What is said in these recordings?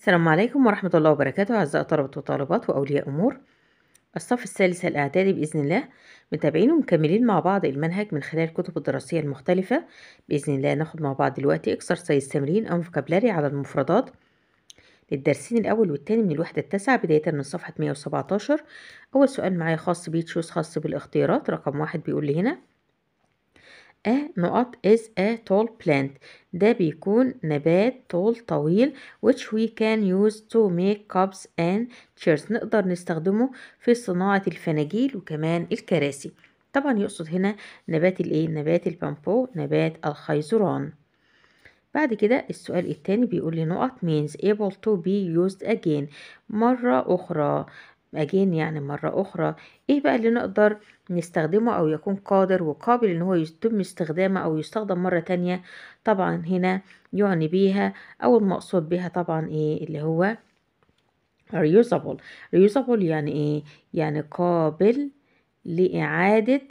السلام عليكم ورحمة الله وبركاته أعزائي طلبة وطالبات وأولياء أمور الصف الثالث الإعدادي بإذن الله متابعين ومكملين مع بعض المنهج من خلال الكتب الدراسية المختلفة بإذن الله ناخد مع بعض دلوقتي إكسرسايز تمرين أو فوكابلاري على المفردات للدرسين الأول والتاني من الوحدة التاسعة بداية من صفحة 117 أول سؤال معايا خاص بيه تشوز خاص بالاختيارات رقم واحد بيقول لي هنا a نقط is a tall plant ده بيكون نبات طول طويل which we can use to make cups and chairs نقدر نستخدمه في صناعة الفناجيل وكمان الكراسي طبعا يقصد هنا نبات الايه نبات البامبو نبات الخيزران بعد كده السؤال التاني بيقول لي نقط means able to be used again مرة أخرى أجين يعني مرة أخرى إيه بقى اللي نقدر نستخدمه أو يكون قادر وقابل إن هو يتم استخدامه أو يستخدم مرة تانية طبعا هنا يعني بيها أو المقصود بها طبعا إيه اللي هو reusable reusable يعني إيه يعني قابل لإعادة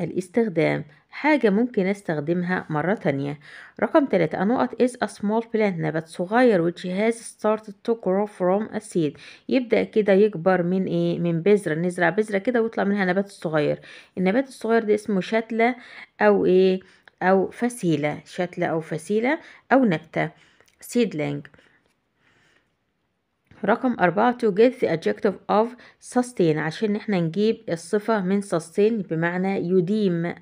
الاستخدام حاجة ممكن استخدمها مرة تانية رقم تلاتة نقط is a small plant نبات صغير which has started to grow from a seed يبدأ كده يكبر من ايه من بذرة نزرع بذرة كده ويطلع منها نبات صغير النبات الصغير ده اسمه شتلة او ايه او فسيلة شتلة او فسيلة او نبتة seedling رقم أربعة to get the adjective of sustain عشان احنا نجيب الصفة من sustain بمعنى يديم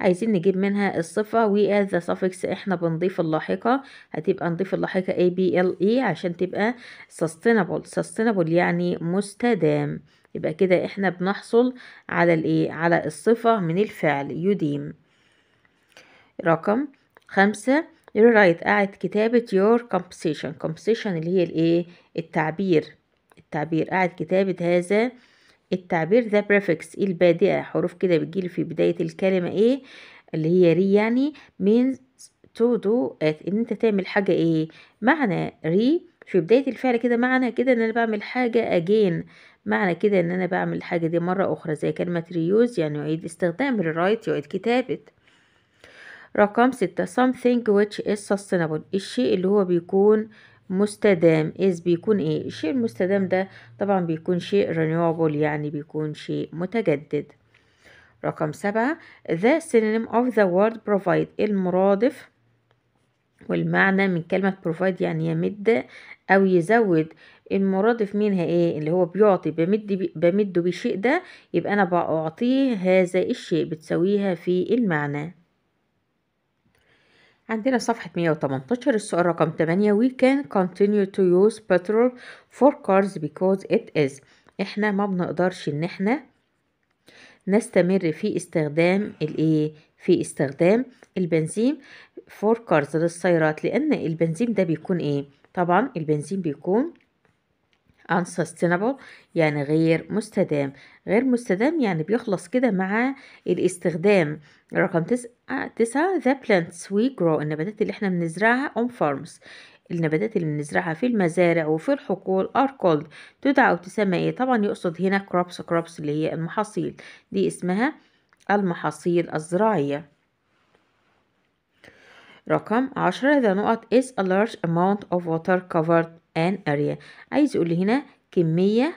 عايزين نجيب منها الصفة و ذا suffix احنا بنضيف اللاحقة هتبقى نضيف اللاحقة a b l e عشان تبقى sustainable sustainable يعني مستدام يبقى كده احنا بنحصل على الايه على الصفة من الفعل يديم رقم خمسة رايت قاعد كتابة your composition composition اللي هي الايه التعبير التعبير قاعد كتابة هذا التعبير ذا prefix ايه البادئة حروف كده بتجيلي في بداية الكلمة ايه اللي هي ري يعني means to do at ان انت تعمل حاجة ايه معنى ري في بداية الفعل كده معنى كده ان انا بعمل حاجة again معنى كده ان انا بعمل الحاجة دي مرة اخرى زي كلمة reuse يعني يعيد استخدام rewrite يعيد كتابة رقم ستة something which is sustainable الشيء اللي هو بيكون مستدام إذ بيكون إيه الشيء المستدام ده طبعا بيكون شيء renewable يعني بيكون شيء متجدد رقم سبعة the synonym of the word provide المرادف والمعنى من كلمة provide يعني يمد أو يزود المرادف منها ايه اللي هو بيعطي بمد بمده بشيء ده يبقى أنا بعطيه هذا الشيء بتساويها في المعنى عندنا صفحة 118 السؤال رقم 8 we can continue to use petrol for cars because it is احنا ما بنقدرش ان احنا نستمر في استخدام الايه في استخدام البنزين for cars للسيارات لان البنزين ده بيكون ايه طبعا البنزين بيكون unsustainable يعني غير مستدام غير مستدام يعني بيخلص كده مع الاستخدام رقم تسعة, آه، تسعة the plants we grow النباتات اللي احنا بنزرعها on farms النباتات اللي بنزرعها في المزارع وفي الحقول are called تدعى وتسمى ايه طبعا يقصد هنا crops crops اللي هي المحاصيل دي اسمها المحاصيل الزراعية رقم عشرة إذا نقط is a large amount of water covered an area عايز يقول هنا كمية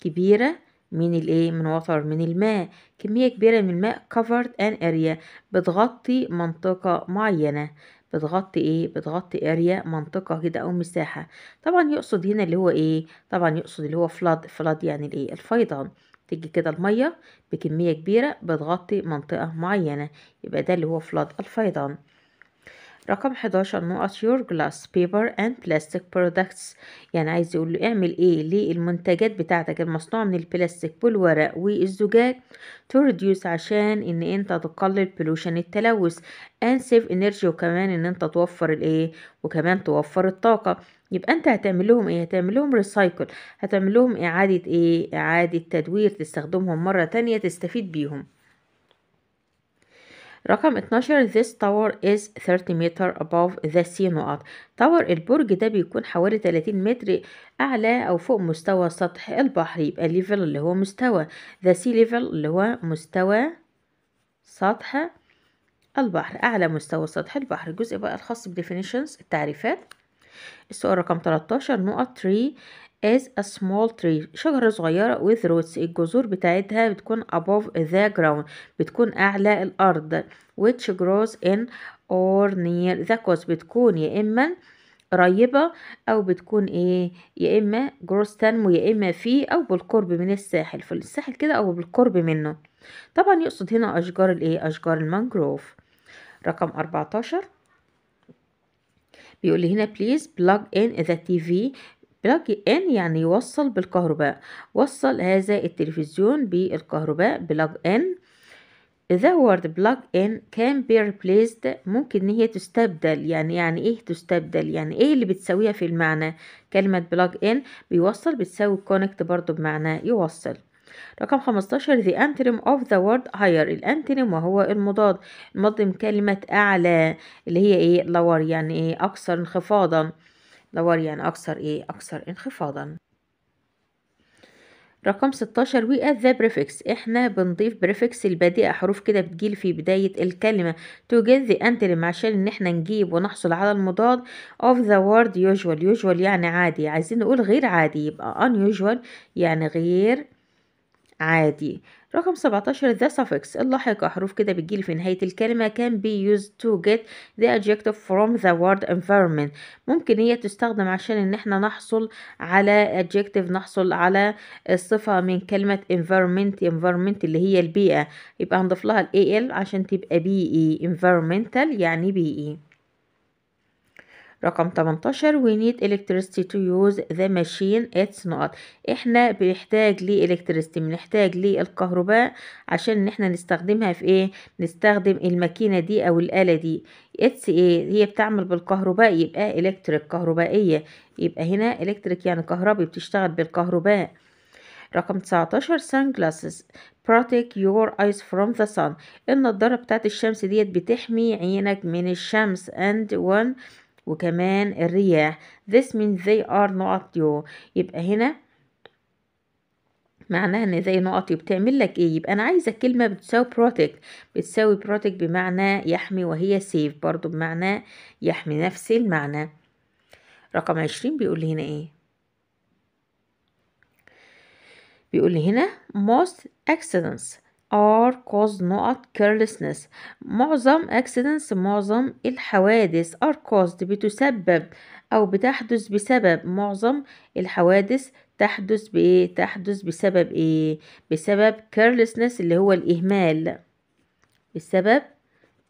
كبيرة من الايه من وتر من الماء كمية كبيرة من الماء covered an area بتغطي منطقة معينة بتغطي ايه بتغطي اريا منطقه كده او مساحه طبعا يقصد هنا اللي هو ايه طبعا يقصد اللي هو فلاد فلاد يعني الايه الفيضان تيجي كده الميه بكميه كبيره بتغطي منطقه معينه يبقى ده اللي هو فلاد الفيضان رقم 11 نقط your glass paper and plastic products يعني عايز يقول له اعمل ايه للمنتجات بتاعتك المصنوعة من البلاستيك والورق والزجاج to reduce عشان ان انت تقلل بلوشن التلوث and save energy وكمان ان انت توفر الايه وكمان توفر الطاقة يبقى انت هتعمل لهم ايه هتعمل لهم ريسايكل هتعمل لهم اعادة ايه اعادة تدوير تستخدمهم مرة تانية تستفيد بيهم رقم 12 this tower is 30 meter above the sea نقط tower البرج ده بيكون حوالي 30 متر أعلى أو فوق مستوى سطح البحر يبقى ليفل اللي هو مستوى ذا سي ليفل اللي هو مستوى سطح البحر أعلى مستوى سطح البحر الجزء بقى الخاص بديفينيشنز التعريفات السؤال رقم 13 نقط 3 as a small tree شجرة صغيرة with roots الجذور بتاعتها بتكون above the ground بتكون أعلى الأرض which grows in or near the coast بتكون يا إما قريبة أو بتكون إيه يا إما grows تنمو يا إما في أو بالقرب من الساحل في الساحل كده أو بالقرب منه طبعا يقصد هنا أشجار الإيه أشجار المانجروف رقم 14 بيقول لي هنا please plug in the TV لكن ان يعني يوصل بالكهرباء وصل هذا التلفزيون بالكهرباء بلاج ان The word plug in can be replaced ممكن ان هي تستبدل يعني يعني ايه تستبدل يعني ايه اللي بتساويها في المعنى كلمة plug in بيوصل بتساوي connect برضو بمعنى يوصل رقم 15 the antonym of the word higher الانتونيم وهو المضاد المضاد كلمة اعلى اللي هي ايه lower يعني ايه اكثر انخفاضا دوريا يعني أكثر إيه أكثر انخفاضا رقم 16 وي add ذا بريفكس احنا بنضيف بريفكس البديهة حروف كده بتجيل في بداية الكلمة to get the antonym عشان ان احنا نجيب ونحصل على المضاد of the word usual يوجوال يعني عادي عايزين نقول غير عادي يبقى unusual يعني غير عادي رقم 17 the suffix اللاحقة حروف كده بتجيلي في نهاية الكلمة can be used to get the adjective from the word environment ممكن هي تستخدم عشان ان احنا نحصل على adjective نحصل على الصفة من كلمة environment environment اللي هي البيئة يبقى هنضيف لها ال al عشان تبقى بيئي e، environmental يعني بيئي رقم 18 we need electricity to use the machine its not احنا بنحتاج لإلكتريستي بنحتاج للكهرباء عشان ان احنا نستخدمها في ايه نستخدم الماكينة دي او الآلة دي it's ايه هي بتعمل بالكهرباء يبقى electric كهربائية يبقى هنا electric يعني كهربي بتشتغل بالكهرباء رقم 19 sunglasses protect your eyes from the sun النظارة بتاعت الشمس ديت بتحمي عينك من الشمس and one وكمان الرياح this means they are not you يبقى هنا معناها ان زي نقطي بتعمل لك ايه يبقى انا عايزه كلمه بتساوي بروتكت بتساوي بروتكت بمعنى يحمي وهي سيف برضو بمعنى يحمي نفس المعنى رقم عشرين بيقول لي هنا ايه بيقول لي هنا most accidents are cause نقط carelessness معظم accidents معظم الحوادث are caused بتسبب أو بتحدث بسبب معظم الحوادث تحدث بإيه؟ تحدث بسبب إيه؟ بسبب carelessness اللي هو الإهمال بسبب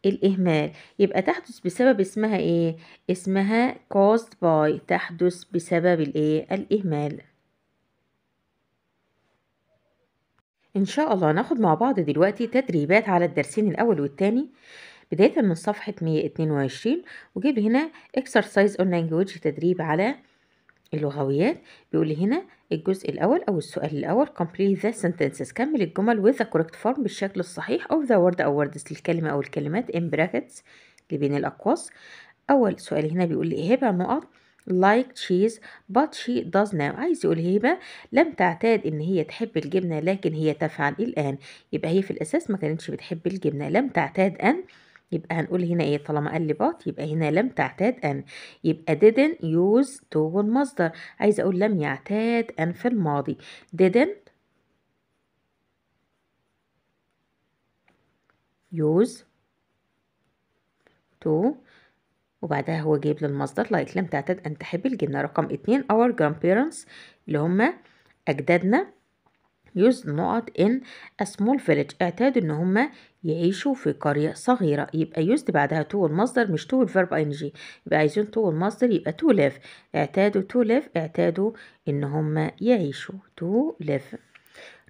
الإهمال يبقى تحدث بسبب اسمها إيه؟ اسمها caused by تحدث بسبب الإيه؟ الإهمال إن شاء الله ناخد مع بعض دلوقتي تدريبات على الدرسين الأول والتاني بداية من صفحة 122 وجيب هنا exercise on language تدريب على اللغويات بيقول لي هنا الجزء الأول أو السؤال الأول complete the sentences كمل الجمل with the correct form بالشكل الصحيح of the word أو words للكلمة أو الكلمات in brackets اللي بين الأقواس أول سؤال هنا بيقول لي إيه هبة نقط like cheese but she does now عايز يقول هيبة لم تعتاد إن هي تحب الجبنة لكن هي تفعل الآن يبقى هي في الأساس ما كانتش بتحب الجبنة لم تعتاد أن يبقى هنقول هنا ايه طالما قال لي بات يبقى هنا لم تعتاد ان يبقى didn't use to المصدر عايزه اقول لم يعتاد ان في الماضي didn't use to وبعدها هو جايب لي المصدر لايك لم تعتد أن تحب الجنه رقم اتنين our grandparents اللي هم أجدادنا يوز نقط in a small village اعتادوا ان هم يعيشوا في قرية صغيرة يبقى يوز بعدها تو المصدر مش تو الفيرب ing يبقى عايزين تو المصدر يبقى to live اعتادوا to live اعتادوا ان هم يعيشوا to live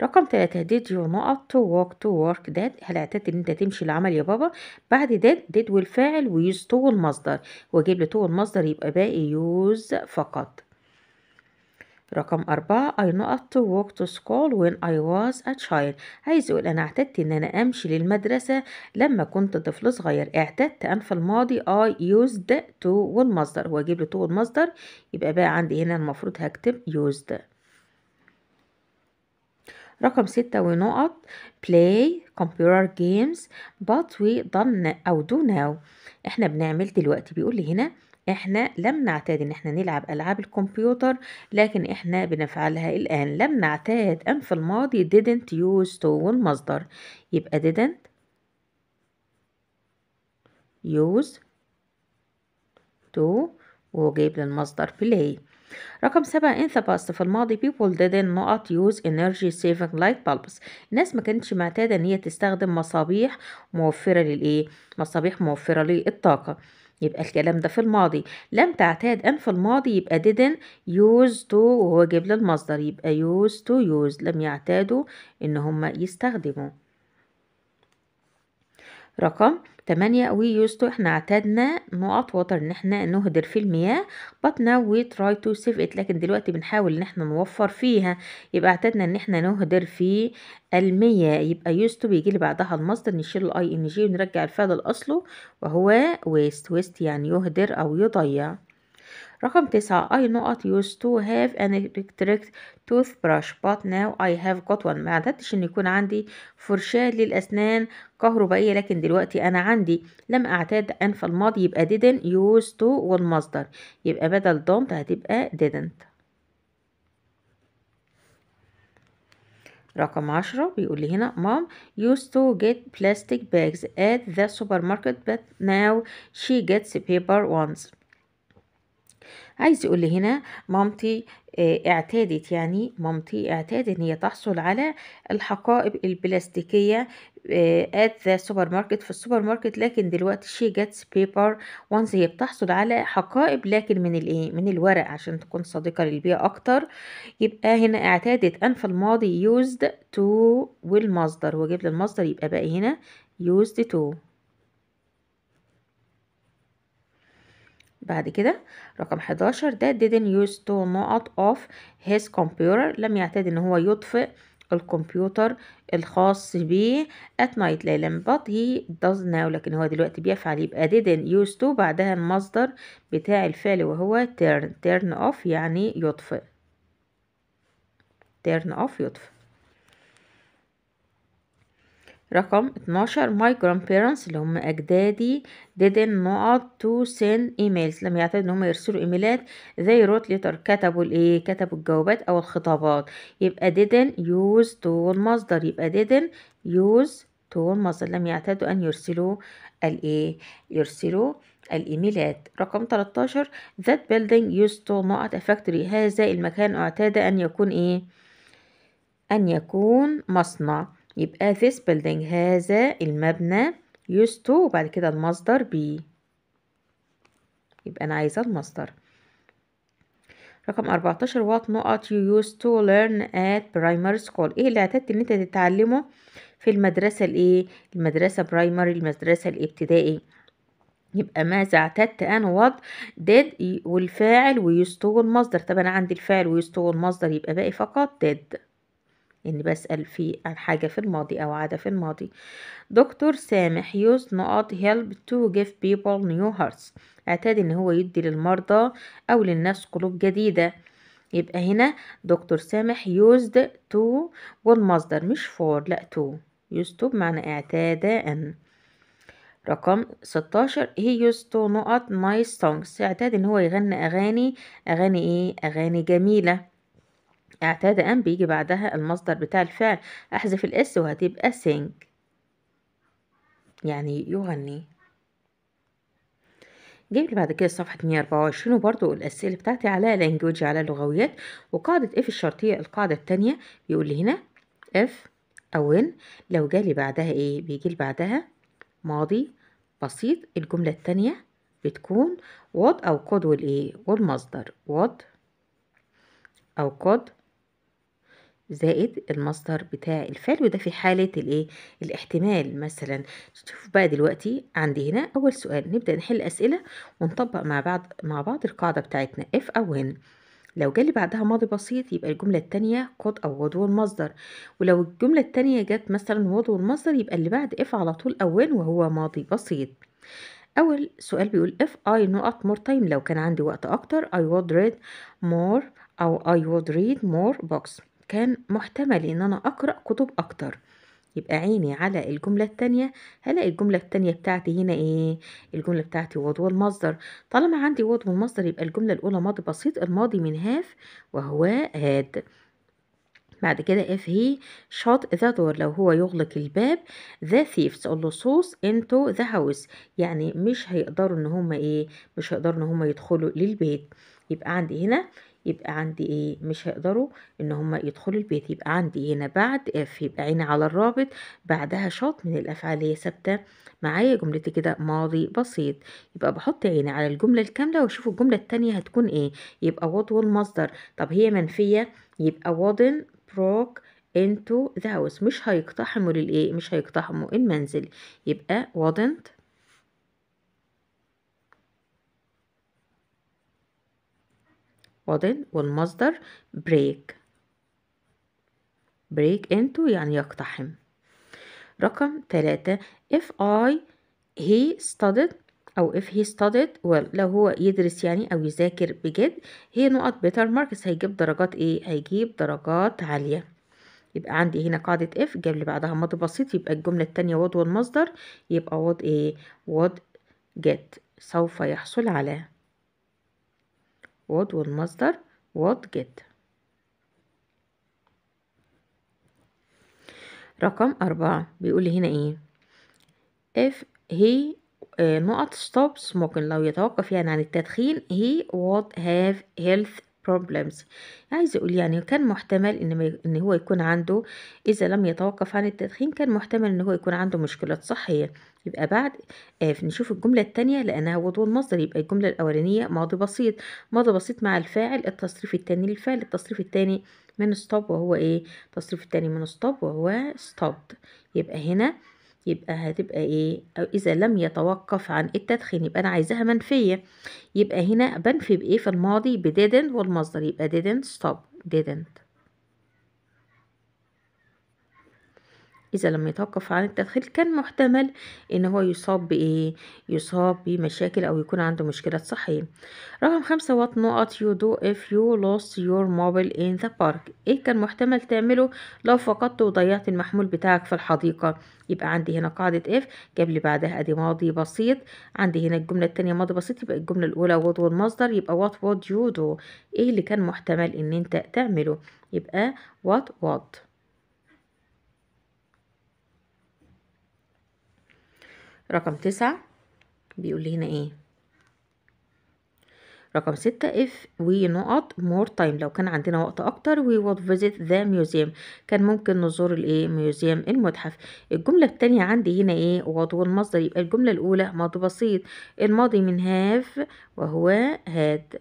رقم ثلاثة did your نقط to walk to work that هل اعتدت ان انت تمشي لعمل يا بابا بعد that did والفاعل ويوز to المصدر واجيب لتو المصدر يبقى باقي يوز فقط رقم أربعة I not to walk to school when I was a child عايز يقول أنا اعتدت إن أنا أمشي للمدرسة لما كنت طفل صغير اعتدت أن في الماضي I used to والمصدر وأجيب له to المصدر يبقى بقى عندي هنا المفروض هكتب used رقم ستة ونقط play computer games but we done أو do now احنا بنعمل دلوقتي بيقول لي هنا احنا لم نعتاد ان احنا نلعب العاب الكمبيوتر لكن احنا بنفعلها الان لم نعتاد ان في الماضي didn't use to والمصدر يبقى didn't use to وجايب للمصدر play رقم سبعة in the past في الماضي people did not use energy saving light bulbs الناس ما كانتش معتادة ان هي تستخدم مصابيح موفرة للايه مصابيح موفرة للطاقة يبقى الكلام ده في الماضي لم تعتاد أن في الماضي يبقى didn't use to وهو جيب للمصدر يبقى use to use لم يعتادوا إن هم يستخدموا رقم تمانية وي يوستو احنا اعتدنا نقط وتر ان احنا نهدر في المياه but now we try to save it لكن دلوقتي بنحاول ان احنا نوفر فيها يبقى اعتدنا ان احنا نهدر في المياه يبقى يوستو بيجي لي بعدها المصدر نشيل الاي ان جي ونرجع الفعل لاصله وهو ويست ويست يعني يهدر او يضيع رقم تسعة I not used to have an electric toothbrush but now I have got one ما عدتش ان يكون عندي فرشاة للأسنان كهربائية لكن دلوقتي أنا عندي لم أعتاد أن في الماضي يبقى didn't used to والمصدر يبقى بدل don't هتبقى didn't رقم عشرة بيقول لي هنا مام used to get plastic bags at the supermarket but now she gets paper ones عايز يقول لي هنا مامتي آه، اعتادت يعني مامتي اعتادت ان هي تحصل على الحقائب البلاستيكيه ات ذا سوبر ماركت في السوبر ماركت لكن دلوقتي شي جاتس بيبر وانس هي بتحصل على حقائب لكن من الايه من الورق عشان تكون صديقه للبيئه اكتر يبقى هنا اعتادت ان في الماضي يوزد تو والمصدر واجيب للمصدر يبقى بقى هنا يوزد تو بعد كده رقم 11 ده didn't use two نقط of his computer لم يعتاد ان هو يطفئ الكمبيوتر الخاص بيه at night ليلا but he does now لكن هو دلوقتي بيفعل يبقى didn't use to بعدها المصدر بتاع الفعل وهو turn turn off يعني يطفئ turn off يطفئ رقم 12 my grandparents اللي هم أجدادي didn't not to send emails لم يعتاد ان هم يرسلوا ايميلات they wrote letter كتبوا الايه كتبوا الجوابات او الخطابات يبقى didn't use to المصدر يبقى didn't use to المصدر لم يعتادوا ان يرسلوا الايه يرسلوا الإيميلات رقم 13 that building used to not a factory هذا المكان اعتاد أن يكون إيه أن يكون مصنع يبقى this building هذا المبنى used to وبعد كده المصدر be يبقى أنا عايزة المصدر رقم 14 what not you used to learn at primary school ايه اللي اعتدت ان انت تتعلمه في المدرسة الايه المدرسة primary المدرسة الابتدائي يبقى ماذا اعتدت انا what did والفاعل ويستو المصدر طب انا عندي الفاعل ويستو المصدر يبقى باقي فقط did اني بسأل في حاجة في الماضي او عادة في الماضي دكتور سامح used not help to give people new hearts اعتاد ان هو يدي للمرضى او للناس قلوب جديدة يبقى هنا دكتور سامح used to والمصدر مش for لا to used to بمعنى اعتاد ان رقم 16 he used to not nice songs اعتاد ان هو يغني اغاني اغاني ايه اغاني جميله اعتاد أن بيجي بعدها المصدر بتاع الفعل أحذف الإس وهتبقى sing يعني يغني جيب لي بعد كده صفحة 124 وبرضو الأسئلة بتاعتي على لانجوج على لغويات وقاعدة اف الشرطية القاعدة التانية بيقول لي هنا اف أو ان لو جالي بعدها ايه بيجي لي بعدها ماضي بسيط الجملة التانية بتكون وات أو قد والإيه والمصدر وات أو قد زائد المصدر بتاع الفعل وده في حالة الايه الاحتمال مثلا شوف بقى دلوقتي عندي هنا اول سؤال نبدأ نحل اسئلة ونطبق مع بعض مع بعض القاعدة بتاعتنا اف او هن لو جالي بعدها ماضي بسيط يبقى الجملة التانية قد أو وضو المصدر ولو الجملة التانية جت مثلا وضو المصدر يبقى اللي بعد اف على طول أول وهو ماضي بسيط أول سؤال بيقول if I نقط more time لو كان عندي وقت أكتر I would read more أو I would read more books كان محتمل ان انا اقرا كتب اكتر يبقى عيني على الجملة التانية هلاقي الجملة التانية بتاعتي هنا ايه الجملة بتاعتي وضو المصدر طالما عندي وضو المصدر يبقى الجملة الأولى ماضي بسيط الماضي من هاف وهو هاد بعد كده اف هي شوت ذا دور لو هو يغلق الباب ذا ثيفز اللصوص انتو ذا هاوس يعني مش هيقدروا ان هما ايه مش هيقدروا ان هما يدخلوا للبيت يبقى عندي هنا يبقى عندي ايه مش هيقدروا ان هم يدخلوا البيت يبقى عندي هنا بعد اف يبقى عيني على الرابط بعدها شاط من الافعال هي ثابته معايا جملتي كده ماضي بسيط يبقى بحط عيني على الجمله الكامله واشوف الجمله التانية هتكون ايه يبقى وضو المصدر طب هي منفيه يبقى وضن بروك into the house مش هيقتحموا للايه مش هيقتحموا المنزل يبقى وضنت وضن والمصدر break break into يعني يقتحم رقم ثلاثة if I he studied أو if he studied well لو هو يدرس يعني أو يذاكر بجد هي نقط بيتر ماركس هيجيب درجات إيه؟ هيجيب درجات عالية يبقى عندي هنا قاعدة if جاب لي بعدها ماضي بسيط يبقى الجملة التانية وض والمصدر يبقى وض إيه؟ وض get سوف يحصل على what والمصدر what get رقم أربعة بيقول هنا إيه if he نقط uh, stop smoking لو يتوقف يعني عن التدخين he would have health problems عايز اقول يعني كان محتمل ان ان هو يكون عنده اذا لم يتوقف عن التدخين كان محتمل ان هو يكون عنده مشكلات صحيه يبقى بعد آه نشوف الجمله الثانيه لانها وضوء المصدر يبقى الجمله الاولانيه ماضي بسيط ماضي بسيط مع الفاعل التصريف الثاني للفعل التصريف الثاني من ستوب وهو ايه التصريف الثاني من ستوب وهو ستوب يبقى هنا يبقى هتبقى ايه او اذا لم يتوقف عن التدخين يبقى انا عايزاها منفيه يبقى هنا بنفي بايه في الماضي بديدنت والمصدر يبقى didn't stop didn't إذا لم يتوقف عن التدخين كان محتمل إن هو يصاب بإيه؟ يصاب بمشاكل أو يكون عنده مشكلات صحية رقم خمسة وات نقط يو دو اف يو لوست يور موبايل ان ذا بارك إيه كان محتمل تعمله لو فقدت وضيعت المحمول بتاعك في الحديقة يبقى عندي هنا قاعدة اف جاب لي بعدها أدي ماضي بسيط عندي هنا الجملة التانية ماضي بسيط يبقى الجملة الأولى would والمصدر يبقى وات وود يو دو إيه اللي كان محتمل إن أنت تعمله يبقى وات وات رقم تسعة بيقول لي هنا ايه رقم ستة if we نقط more time لو كان عندنا وقت أكتر we would visit the museum كان ممكن نزور الايه ميوزيوم المتحف الجملة التانية عندي هنا ايه وضو المصدر يبقى الجملة الأولى ماضي بسيط الماضي من have وهو had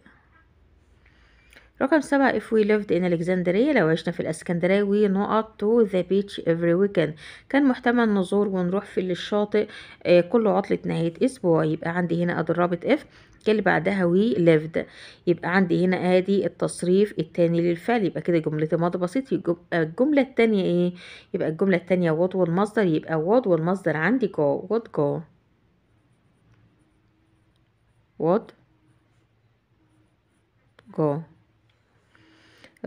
رقم سبعة if we lived in Alexandria لو عشنا في الإسكندرية we نقط to the beach every weekend كان محتمل نزور ونروح في الشاطئ آه، كل عطلة نهاية أسبوع يبقى عندي هنا أضربة if اللي بعدها وي lived يبقى عندي هنا ادي التصريف التاني للفعل يبقى كده جملتي ماضي بسيط يبقى آه، الجملة التانية ايه يبقى الجملة التانية what والمصدر يبقى what والمصدر عندي go what go what go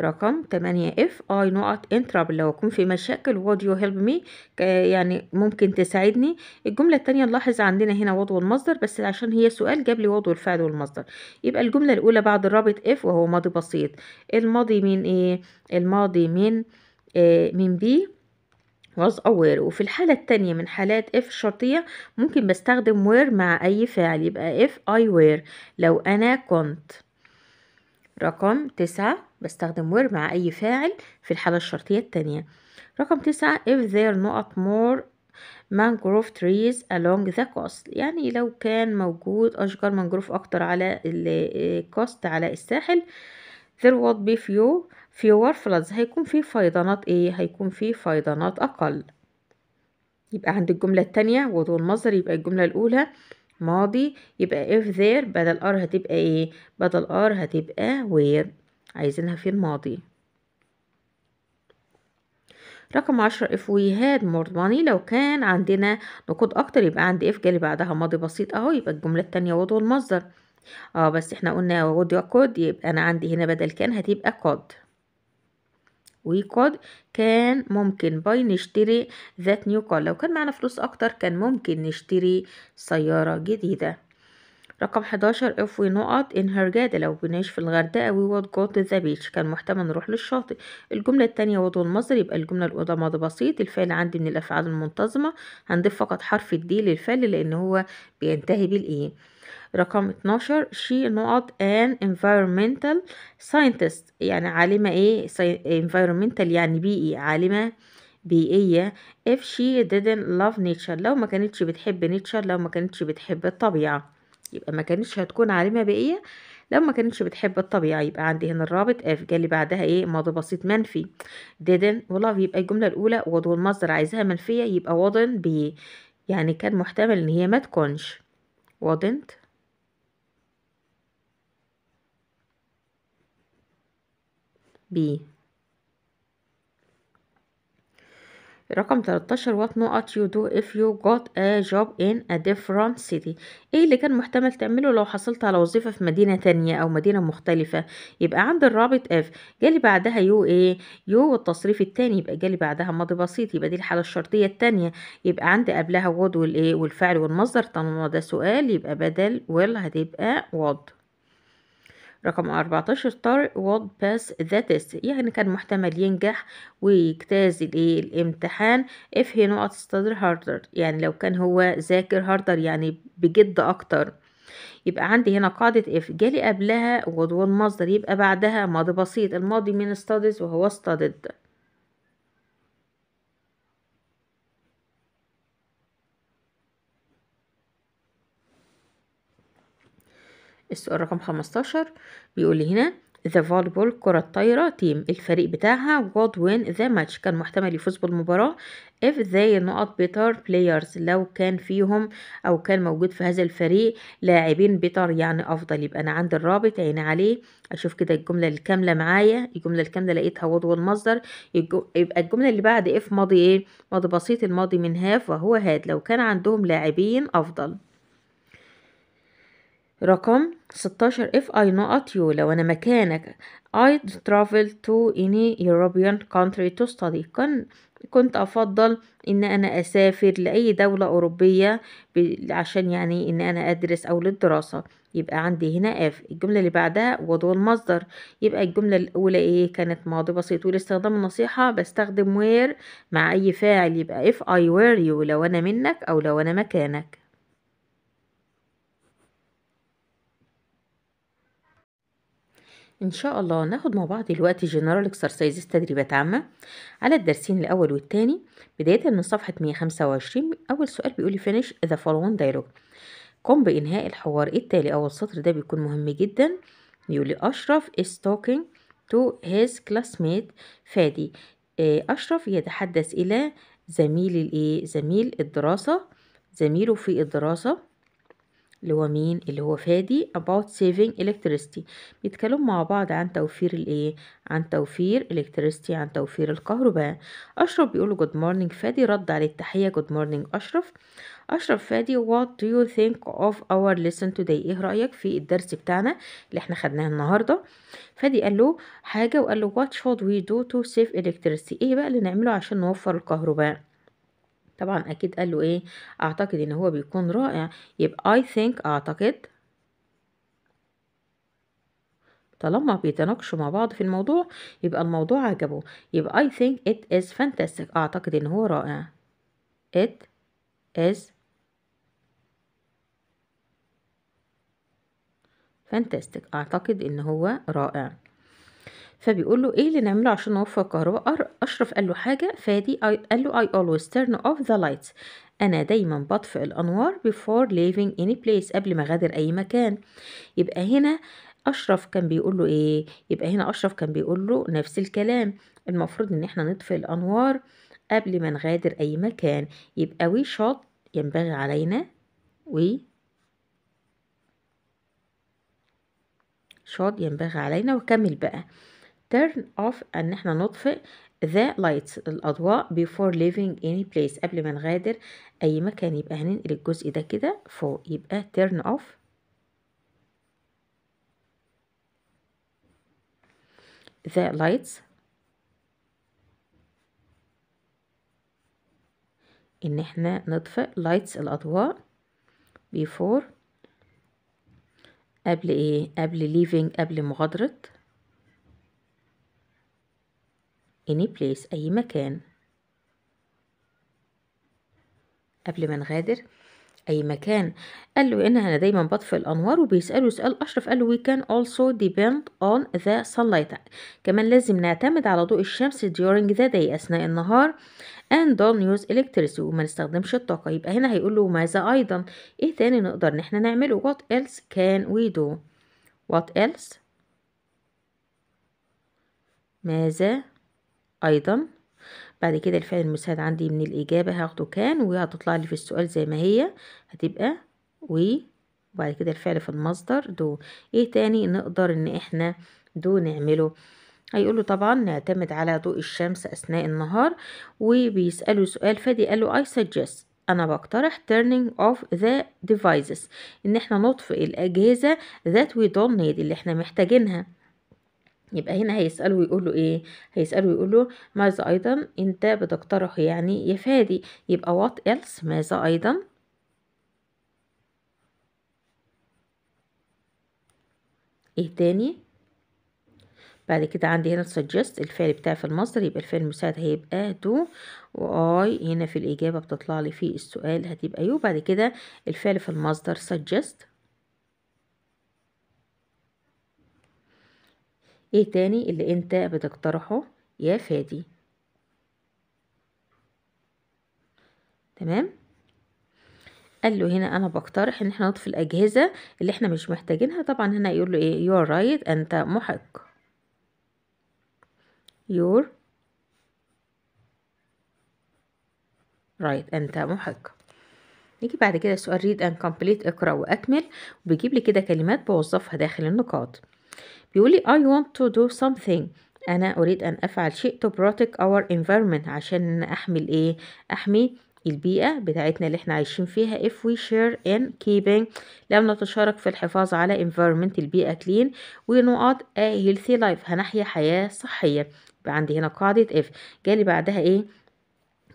رقم 8 اف اي نقط in trouble لو اكون في مشاكل وود يو هيلب مي يعني ممكن تساعدني الجمله الثانيه نلاحظ عندنا هنا وضو المصدر بس عشان هي سؤال جاب لي وضع الفعل والمصدر يبقى الجمله الاولى بعد الرابط اف وهو ماضي بسيط الماضي من ايه الماضي من إيه من بي was aware وفي الحالة التانية من حالات اف الشرطية ممكن بستخدم وير مع أي فاعل يبقى if I were لو أنا كنت رقم تسعة بستخدم ور مع أي فاعل في الحالة الشرطية التانية رقم تسعة if there not more mangrove trees along the coast يعني لو كان موجود أشجار مانجروف أكتر على الكوست على الساحل there would be few fewer floods هيكون في فيضانات ايه هيكون في فيضانات أقل يبقى عند الجملة التانية وضوء المصدر يبقى الجملة الأولى ماضي يبقى if there بدل are هتبقى ايه بدل are هتبقى where عايزينها في الماضي رقم عشرة if we had more money لو كان عندنا نقود أكتر يبقى عندي if جالي بعدها ماضي بسيط أهو يبقى الجملة التانية وضع المصدر اه بس احنا قلنا would يقود يبقى أنا عندي هنا بدل كان هتبقى قد ويكود كان ممكن باي نشتري ذات نيو كار لو كان معنا فلوس اكتر كان ممكن نشتري سيارة جديدة رقم 11 if we نقط in Hurghada لو بنعيش في الغردقة we would go to the beach كان محتمل نروح للشاطئ الجملة التانية would المصدر يبقى الجملة الأولى ماضي بسيط الفعل عندي من الأفعال المنتظمة هنضيف فقط حرف الدي للفعل لأن هو بينتهي بالإيه رقم 12 she نقط an environmental scientist يعني عالمة ايه environmental يعني بيئي عالمة بيئية if she didn't love nature لو ما كانتش بتحب nature لو ما كانتش بتحب الطبيعة يبقى ما كانتش هتكون عالمة بيئية لو ما كانتش بتحب الطبيعة يبقى عندي هنا الرابط اف جالي بعدها ايه ماضي بسيط منفي didn't ولف يبقى الجملة الأولى وضو المصدر عايزاها منفية يبقى wasn't بي يعني كان محتمل ان هي ما تكونش wasn't بي رقم 13 what not you do if you got a job in a different city ايه اللي كان محتمل تعمله لو حصلت على وظيفة في مدينة تانية او مدينة مختلفة يبقى عند الرابط اف جالي بعدها يو ايه يو والتصريف التاني يبقى جالي بعدها ماضي بسيط يبقى دي الحالة الشرطية التانية يبقى عندي قبلها وود والايه والفعل والمصدر طالما ده سؤال يبقى بدل will هتبقى وود رقم 14 طارق وود باس ذا تيست يعني كان محتمل ينجح ويجتاز الامتحان if he not study harder يعني لو كان هو ذاكر harder يعني بجد اكتر يبقى عندي هنا قاعدة if جالي قبلها would والمصدر يبقى بعدها ماضي بسيط الماضي من studies وهو studied السؤال رقم 15 بيقول لي هنا ذا فوليبول كرة الطايرة تيم الفريق بتاعها وود وين ذا ماتش كان محتمل يفوز بالمباراة if they نقط بيتر بلايرز لو كان فيهم أو كان موجود في هذا الفريق لاعبين بيتر يعني أفضل يبقى أنا عندي الرابط عيني عليه أشوف كده الجملة الكاملة معايا الجملة الكاملة لقيتها وود والمصدر يبقى الجملة اللي بعد if ماضي إيه ماضي بسيط الماضي من هاف وهو هاد لو كان عندهم لاعبين أفضل رقم 16 if I not you لو أنا مكانك I'd travel to any European country to study كان كنت أفضل إن أنا أسافر لأي دولة أوروبية عشان يعني إن أنا أدرس أو للدراسة يبقى عندي هنا F الجملة اللي بعدها وضو المصدر يبقى الجملة الأولى إيه كانت ماضي بسيط ولاستخدام النصيحة بستخدم where مع أي فاعل يبقى if I were you لو أنا منك أو لو أنا مكانك ان شاء الله ناخد مع بعض دلوقتي جنرال اكسرسايزز تدريبات عامه على الدرسين الاول والتاني بدايه من صفحه 125 اول سؤال بيقول لي فينيش ذا following dialogue قم بانهاء الحوار التالي اول سطر ده بيكون مهم جدا بيقول لي اشرف is talking to his classmate فادي آه، اشرف يتحدث الى زميل الايه زميل الدراسه زميله في الدراسه اللي هو مين اللي هو فادي about saving electricity بيتكلم مع بعض عن توفير الايه عن توفير electricity عن توفير الكهرباء اشرف بيقوله جود مورنينج فادي رد عليه التحيه جود مورنينج اشرف اشرف فادي what do you think of our lesson today ايه رايك في الدرس بتاعنا اللي احنا خدناه النهارده فادي قال له حاجه وقال له what should we do to save electricity ايه بقى اللي نعمله عشان نوفر الكهرباء طبعا اكيد قال له ايه اعتقد ان هو بيكون رائع يبقى I think اعتقد طالما بيتناقشوا مع بعض في الموضوع يبقى الموضوع عجبه يبقى I think it is fantastic اعتقد ان هو رائع it is fantastic اعتقد ان هو رائع فبيقول له ايه اللي نعمله عشان نوفر الكهرباء اشرف قال له حاجه فادي قال له I always turn off the lights انا دايما بطفئ الانوار before leaving any place قبل ما اغادر اي مكان يبقى هنا اشرف كان بيقول له ايه يبقى هنا اشرف كان بيقول له نفس الكلام المفروض ان احنا نطفئ الانوار قبل ما نغادر اي مكان يبقى وي شوت ينبغي علينا وي شوت ينبغي علينا وكمل بقى turn off ان احنا نطفئ the lights الأضواء before leaving any place قبل ما نغادر أي مكان يبقى هننقل الجزء ده كده فوق يبقى turn off the lights إن احنا نطفئ lights الأضواء before قبل ايه قبل leaving قبل مغادرة any place أي مكان قبل ما نغادر أي مكان قال له إن أنا دايما بطفي الأنوار وبيسأله سؤال أشرف قال له we can also depend on the sunlight كمان لازم نعتمد على ضوء الشمس during the day أثناء النهار and don't use electricity وما نستخدمش الطاقة يبقى هنا هيقول له ماذا أيضا إيه تاني نقدر إن إحنا نعمله what else can we do what else ماذا أيضا بعد كده الفعل المساعد عندي من الإجابة هاخده كان وهتطلع لي في السؤال زي ما هي هتبقى وي وبعد كده الفعل في المصدر دو ايه تاني نقدر ان احنا دو نعمله هيقول له طبعا نعتمد على ضوء الشمس اثناء النهار وبيسأله سؤال فادي قال له I suggest انا بقترح turning off the devices ان احنا نطفئ الاجهزة that we don't need اللي احنا محتاجينها يبقى هنا هيسأله ويقول له ايه هيسأله ويقول له ماذا ايضا انت بتقترح يعني يا فادي يبقى وات else ماذا ايضا ايه تاني بعد كده عندي هنا suggest الفعل بتاعي في المصدر يبقى الفعل المساعد هيبقى do واي هنا في الإجابة بتطلع لي في السؤال هتبقى يو بعد كده الفعل في المصدر suggest ايه تاني اللي انت بتقترحه يا فادي تمام قال له هنا انا بقترح ان احنا نطفي الاجهزه اللي احنا مش محتاجينها طبعا هنا يقول له ايه يور رايت right. انت محق يور رايت right. انت محق نيجي بعد كده سؤال ريد ان كومبليت اقرا واكمل وبيجيب لي كده كلمات بوظفها داخل النقاط بيقول لي I want to do something أنا أريد أن أفعل شيء to protect our environment عشان أحمي الإيه أحمي البيئة بتاعتنا اللي احنا عايشين فيها if we share in keeping لو نتشارك في الحفاظ على environment البيئة clean we a healthy life هنحيا حياة صحية عندي هنا قاعدة if جالي بعدها ايه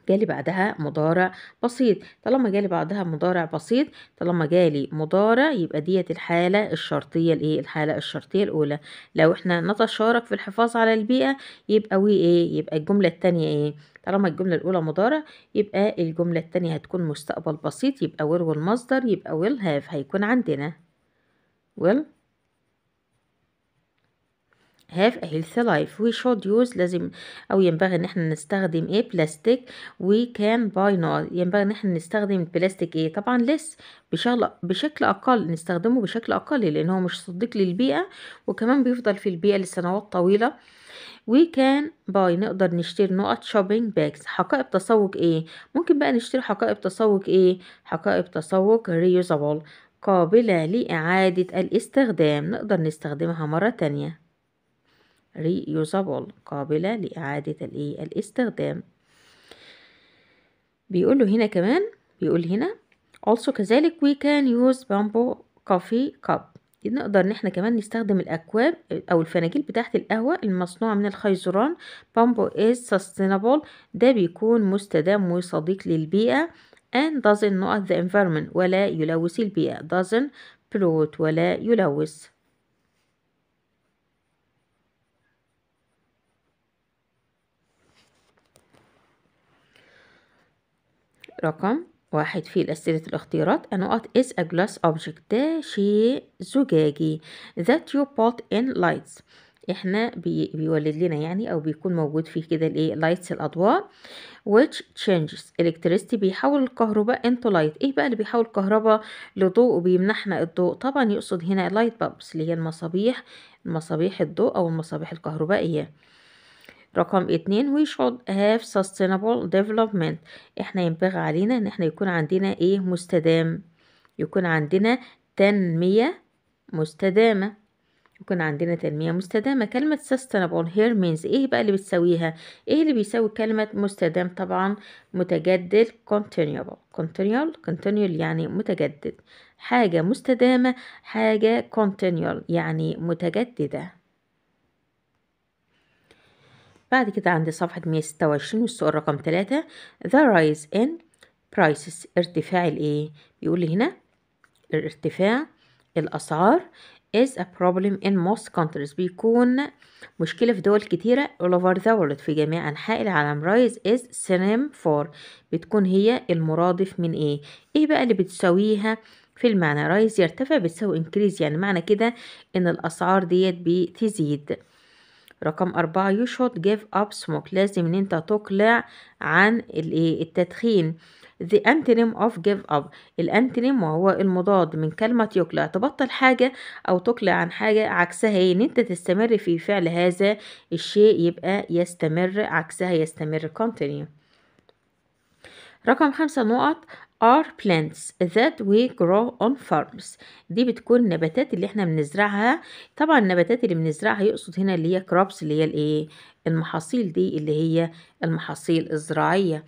جالي بعدها مضارع بسيط طالما جالي بعدها مضارع بسيط طالما جالي مضارع يبقى ديت الحالة الشرطية الايه الحالة الشرطية الاولى لو احنا نتشارك في الحفاظ على البيئة يبقى وي ايه يبقى الجملة التانية ايه طالما الجملة الأولى مضارع يبقى الجملة التانية هتكون مستقبل بسيط يبقى will والمصدر يبقى ويل هاف هيكون عندنا well. هاف a لايف life we should لازم او ينبغي ان احنا نستخدم ايه بلاستيك وي كان باي نوت ينبغي ان احنا نستخدم البلاستيك ايه طبعا لس بشغل بشكل اقل نستخدمه بشكل اقل لان هو مش صديق للبيئة وكمان بيفضل في البيئة لسنوات طويلة وي كان باي نقدر نشتري نقط شوبينج باكس حقائب تسوق ايه ممكن بقى نشتري حقائب تسوق ايه حقائب تسوق ريوزابل قابلة لإعادة الاستخدام نقدر نستخدمها مرة تانية reusable قابلة لإعادة الاستخدام بيقول له هنا كمان بيقول هنا also كذلك we can use bamboo coffee cup نقدر ان احنا كمان نستخدم الاكواب او الفناجيل بتاعت القهوه المصنوعه من الخيزران بامبو از sustainable ده بيكون مستدام وصديق للبيئه and doesn't not the environment ولا يلوث البيئه doesn't pollute ولا يلوث رقم واحد في أسئلة الاختيارات a نقط is a glass object ده شيء زجاجي that you put in lights احنا بي بيولد لنا يعني او بيكون موجود فيه كده الايه lights الاضواء which changes electricity بيحول الكهرباء into light ايه بقى اللي بيحول الكهرباء لضوء وبيمنحنا الضوء طبعا يقصد هنا light bulbs اللي هي المصابيح مصابيح الضوء او المصابيح الكهربائيه رقم اتنين we should have sustainable development احنا ينبغي علينا ان احنا يكون عندنا ايه مستدام يكون عندنا تنمية مستدامة يكون عندنا تنمية مستدامة كلمة sustainable here means ايه بقى اللي بتسويها ايه اللي بيسوي كلمة مستدام طبعا متجدد continual continual continual يعني متجدد حاجة مستدامة حاجة continual يعني متجددة بعد كده عندي صفحة 126 والسؤال رقم 3 the rise in prices ارتفاع الايه بيقول لي هنا ارتفاع الأسعار is a problem in most countries بيكون مشكلة في دول كتيرة all over the world في جميع أنحاء العالم rise is synonym for بتكون هي المرادف من ايه ايه بقى اللي بتساويها في المعنى rise يرتفع بتساوي increase يعني معنى كده ان الأسعار ديت بتزيد رقم أربعة you should give up smoke لازم إن أنت تقلع عن إيه، التدخين the antonym of give up الانتونيم وهو المضاد من كلمة يقلع تبطل حاجة أو تقلع عن حاجة عكسها إن أنت تستمر في فعل هذا الشيء يبقى يستمر عكسها يستمر continue رقم خمسة نقط are plants that we grow on farms دي بتكون النباتات اللي احنا بنزرعها طبعا النباتات اللي بنزرعها يقصد هنا اللي هي crops اللي هي الايه المحاصيل دي اللي هي المحاصيل الزراعية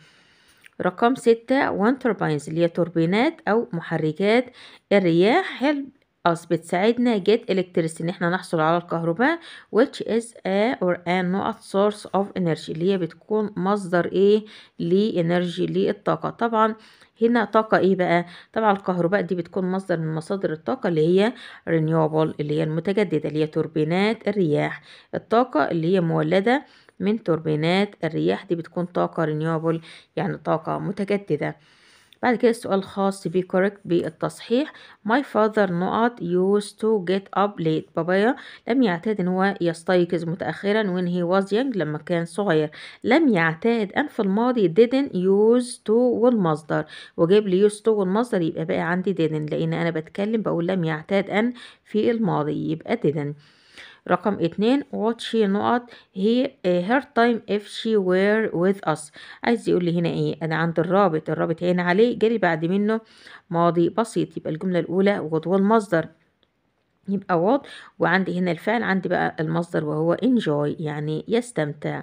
رقم ستة وان turbines اللي هي توربينات أو محركات الرياح help us بتساعدنا get electricity ان احنا نحصل على الكهرباء which is a or a not source of energy اللي هي بتكون مصدر ايه لإنرجي للطاقة طبعا هنا طاقة ايه بقى طبعا الكهرباء دي بتكون مصدر من مصادر الطاقة اللي هي رينيوبل اللي هي المتجددة اللي هي توربينات الرياح الطاقة اللي هي مولدة من توربينات الرياح دي بتكون طاقة رينيوبل يعني طاقة متجددة بعد كده السؤال الخاص بي كوركت بالتصحيح ماي فاذر نوت يوز تو جيت اب ليت بابايا لم يعتاد ان هو يستيقظ متأخرا when هي واز يانج لما كان صغير لم يعتاد ان في الماضي ديدن يوز تو والمصدر وجاب لي يوز تو والمصدر يبقى بقى عندي ديدن لان انا بتكلم بقول لم يعتاد ان في الماضي يبقى ديدن رقم اتنين what she نقط هي uh, her time if she were with us عايز يقول لي هنا ايه انا عند الرابط الرابط هنا عليه جالي بعد منه ماضي بسيط يبقى الجملة الاولى what هو المصدر يبقى what وعندي هنا الفعل عندي بقى المصدر وهو enjoy يعني يستمتع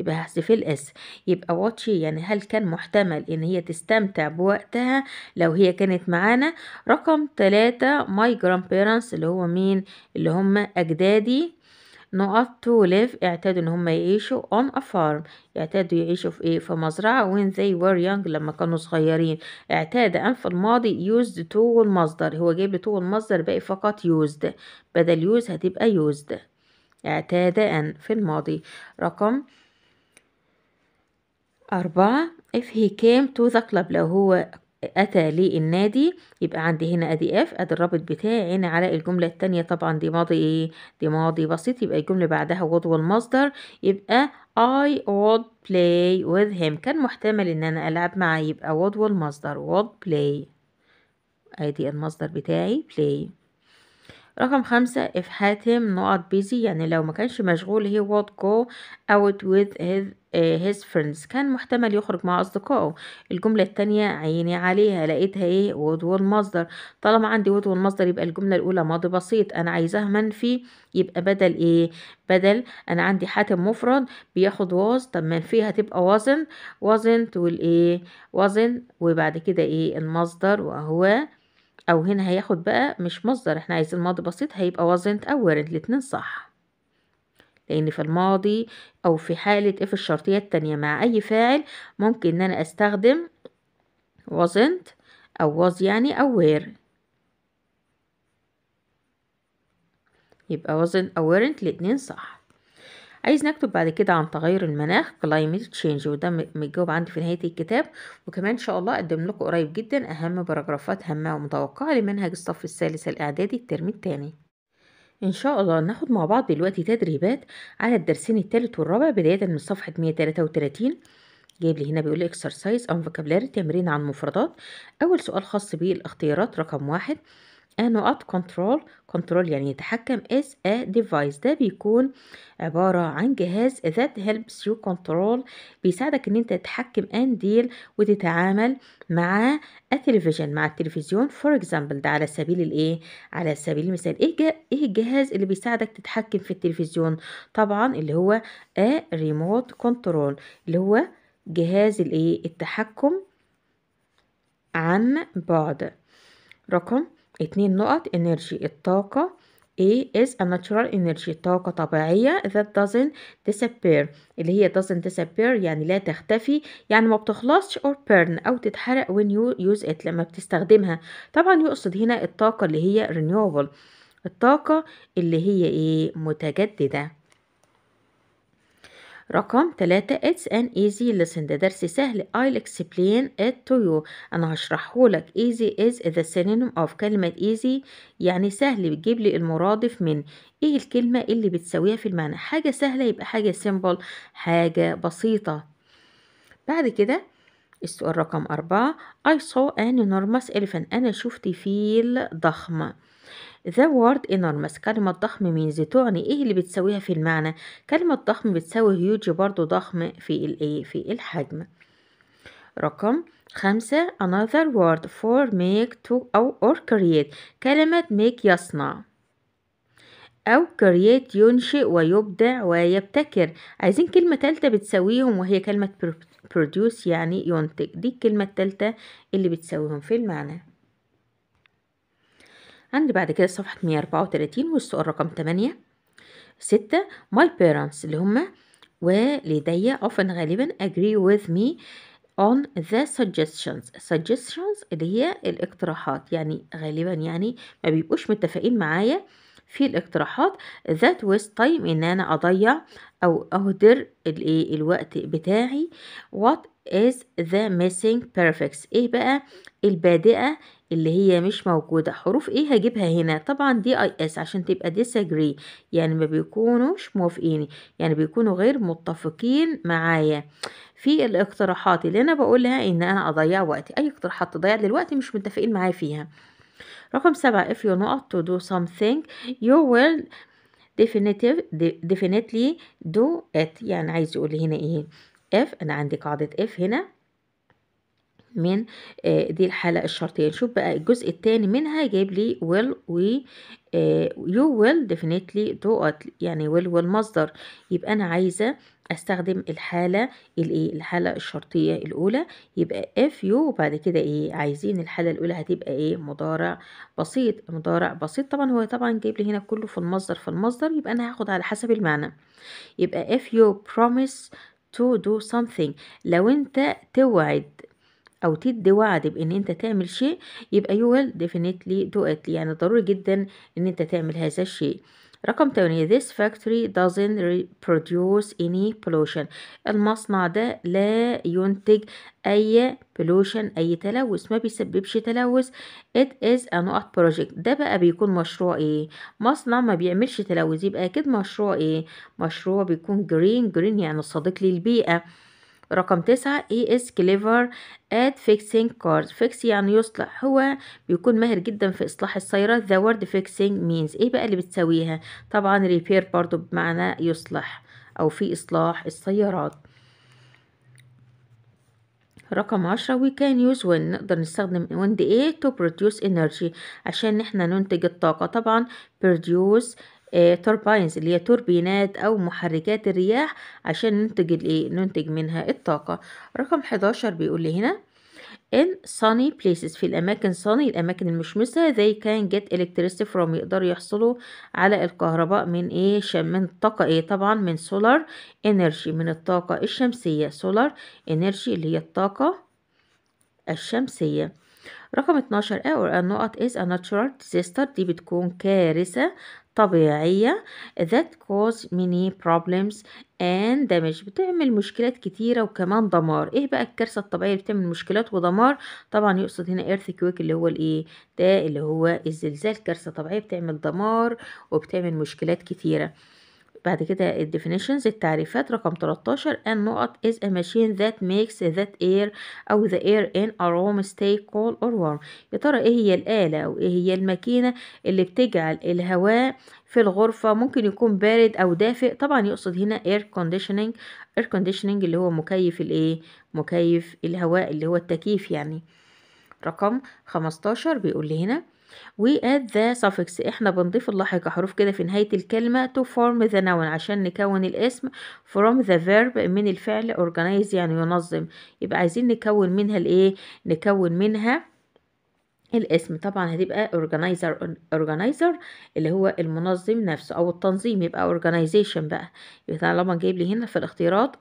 يبقى هحذف الاس يبقى واتشي يعني هل كان محتمل ان هي تستمتع بوقتها لو هي كانت معانا رقم تلاتة ماي جراند بيرنس اللي هو مين اللي هم اجدادي نقط تو ليف اعتادوا ان هم يعيشوا اون ا فارم اعتادوا يعيشوا في ايه في مزرعة وين they وير young لما كانوا صغيرين اعتاد ان في الماضي يوزد تو المصدر هو جايب تو المصدر باقي فقط يوزد بدل يوز هتبقى يوزد اعتاد ان في الماضي رقم أربعة if he came to the club لو هو أتى للنادي يبقى عندي هنا أدي إف أدي الرابط بتاعي هنا على الجملة التانية طبعا دي ماضي إيه دي ماضي بسيط يبقى الجملة بعدها would والمصدر يبقى I would play with him كان محتمل إن أنا ألعب معاه يبقى would والمصدر would play أدي المصدر بتاعي play رقم خمسة if had him not busy يعني لو ما كانش مشغول he would go out with his آه، his friends كان محتمل يخرج مع أصدقائه الجملة التانية عيني عليها لقيتها ايه would والمصدر طالما عندي would والمصدر يبقى الجملة الأولى ماضي بسيط أنا عايزاه منفي يبقى بدل ايه بدل أنا عندي حاتم مفرد بياخد was طب منفي هتبقى wasn't wasn't والايه wasn't وبعد كده ايه المصدر وهو او هنا هياخد بقى مش مصدر احنا عايزين ماضي بسيط هيبقى وزنت او ورنت الاتنين صح لان في الماضي او في حالة اف إيه، الشرطية التانية مع اي فاعل ممكن ان انا استخدم وزنت او وز يعني او وير يبقى وزن او ورنت الاتنين صح عايز نكتب بعد كده عن تغير المناخ climate change وده متجاوب عندي في نهاية الكتاب وكمان ان شاء الله اقدم لكم قريب جدا اهم باراجرافات هامة ومتوقعة لمنهج الصف الثالث الاعدادي الترم الثاني ان شاء الله ناخد مع بعض دلوقتي تدريبات على الدرسين الثالث والرابع بداية من صفحة 133 جايب لي هنا بيقول لي اكسرسايز ان فوكابلاري تمرين عن مفردات اول سؤال خاص بالاختيارات رقم واحد نقط كنترول كنترول يعني يتحكم is a device ده بيكون عبارة عن جهاز that helps you control بيساعدك ان انت تتحكم and deal وتتعامل مع التلفزيون مع التلفزيون for example ده على سبيل الايه على سبيل المثال ايه ايه الجهاز اللي بيساعدك تتحكم في التلفزيون طبعا اللي هو a remote control اللي هو جهاز الايه التحكم عن بعد رقم اتنين نقط energy الطاقة A is a natural energy طاقة طبيعية that doesn't disappear اللي هي doesn't disappear يعني لا تختفي يعني ما بتخلصش or burn أو تتحرق when you use it لما بتستخدمها طبعا يقصد هنا الطاقة اللي هي renewable الطاقة اللي هي ايه متجددة رقم 3 It's an easy listen ده درس سهل I'll explain it to you أنا هشرحهولك easy is the synonym of كلمة easy يعني سهل بتجيب لي المرادف من إيه الكلمة اللي بتساويها في المعنى حاجة سهلة يبقى حاجة simple حاجة بسيطة بعد كده السؤال رقم أربعة I saw an enormous elephant أنا شفت فيل ضخم ذا وورد انورمس كلمة ضخم مين ذي تعني ايه اللي بتساويها في المعنى كلمة ضخم بتساوي هيوج برضو ضخم في الايه في الحجم رقم خمسة another word for make to أو or create كلمة make يصنع أو create ينشئ ويبدع ويبتكر عايزين كلمة تالتة بتساويهم وهي كلمة produce يعني ينتج دي الكلمة التالتة اللي بتساويهم في المعنى عندي بعد كده صفحة 134 والسؤال رقم 8 ستة my parents اللي هما والدي often غالبا agree with me on the suggestions suggestions اللي هي الاقتراحات يعني غالبا يعني ما بيبقوش متفقين معايا في الاقتراحات that waste time ان انا اضيع او اهدر الوقت بتاعي what is the missing perfects ايه بقى البادئة اللي هي مش موجودة حروف ايه هجيبها هنا طبعا دي اي اس عشان تبقى disagree يعني ما بيكونوش موافقين يعني بيكونوا غير متفقين معايا في الاقتراحات اللي انا بقولها ان انا اضيع وقتي اي اقتراحات تضيع دلوقتي مش متفقين معايا فيها رقم سبعة if you not to do something you will definitely do it يعني عايز يقول هنا ايه if انا عندي قاعدة if هنا من آه، دي الحالة الشرطية نشوف بقى الجزء الثاني منها جايب لي will و آه، you will definitely do it يعني will مصدر يبقى أنا عايزة استخدم الحالة الايه الحالة الشرطية الاولى يبقى اف يو وبعد كده ايه عايزين الحالة الاولى هتبقى ايه مضارع بسيط مضارع بسيط طبعا هو طبعا جايب لي هنا كله في المصدر في المصدر يبقى انا هاخد على حسب المعنى يبقى اف يو promise to do something لو انت توعد او تدي وعد بان انت تعمل شيء يبقى you will definitely do it يعني ضروري جدا ان انت تعمل هذا الشيء رقم تاني this factory doesn't reproduce any pollution المصنع ده لا ينتج أي pollution أي تلوث ما بيسببش تلوث it is a not project ده بقى بيكون مشروع ايه مصنع ما بيعملش تلوث يبقى أكيد مشروع ايه مشروع بيكون green green يعني صديق للبيئة رقم تسعة اي اس كليفر ات فيكسينج كارز فيكس يعني يصلح هو بيكون ماهر جدا في اصلاح السيارات ذا وورد فيكسينج مينز ايه بقى اللي بتسويها طبعا ريبير برضو بمعنى يصلح او في اصلاح السيارات رقم عشرة we can use when نقدر نستخدم wind ايه to produce energy عشان احنا ننتج الطاقة طبعا produce آه، توربينز اللي هي توربينات او محركات الرياح عشان ننتج الايه ننتج منها الطاقه رقم 11 بيقول لي هنا in sunny places في الأماكن sunny الأماكن المشمسة they can get electricity from يقدروا يحصلوا على الكهرباء من إيه من الطاقة إيه طبعا من solar energy من الطاقة الشمسية solar energy اللي هي الطاقة الشمسية رقم 12 أو النقط is a natural disaster دي بتكون كارثة طبيعية that cause many problems and damage بتعمل مشكلات كتيرة وكمان دمار ايه بقى الكارثة الطبيعية اللي بتعمل مشكلات ودمار طبعا يقصد هنا earthquake اللي هو الايه ده اللي هو الزلزال كارثة طبيعية بتعمل دمار وبتعمل مشكلات كتيرة بعد كده الديفينيشنز التعريفات رقم 13 نقط is a machine that makes that air أو the air in a room stay كول or warm يا ترى إيه هي الآلة أو إيه هي الماكينة اللي بتجعل الهواء في الغرفة ممكن يكون بارد أو دافئ طبعا يقصد هنا air conditioning air conditioning اللي هو مكيف الإيه مكيف الهواء اللي هو التكييف يعني رقم 15 بيقول لي هنا وآت ذا suffix احنا بنضيف اللاحقة حروف كده في نهاية الكلمة to form the noun عشان نكون الاسم from the verb من الفعل organize يعني ينظم يبقى عايزين نكون منها الايه نكون منها الاسم طبعا هتبقى organizer organizer اللي هو المنظم نفسه او التنظيم يبقى organization بقى يبقى طالما جايب لي هنا في الاختيارات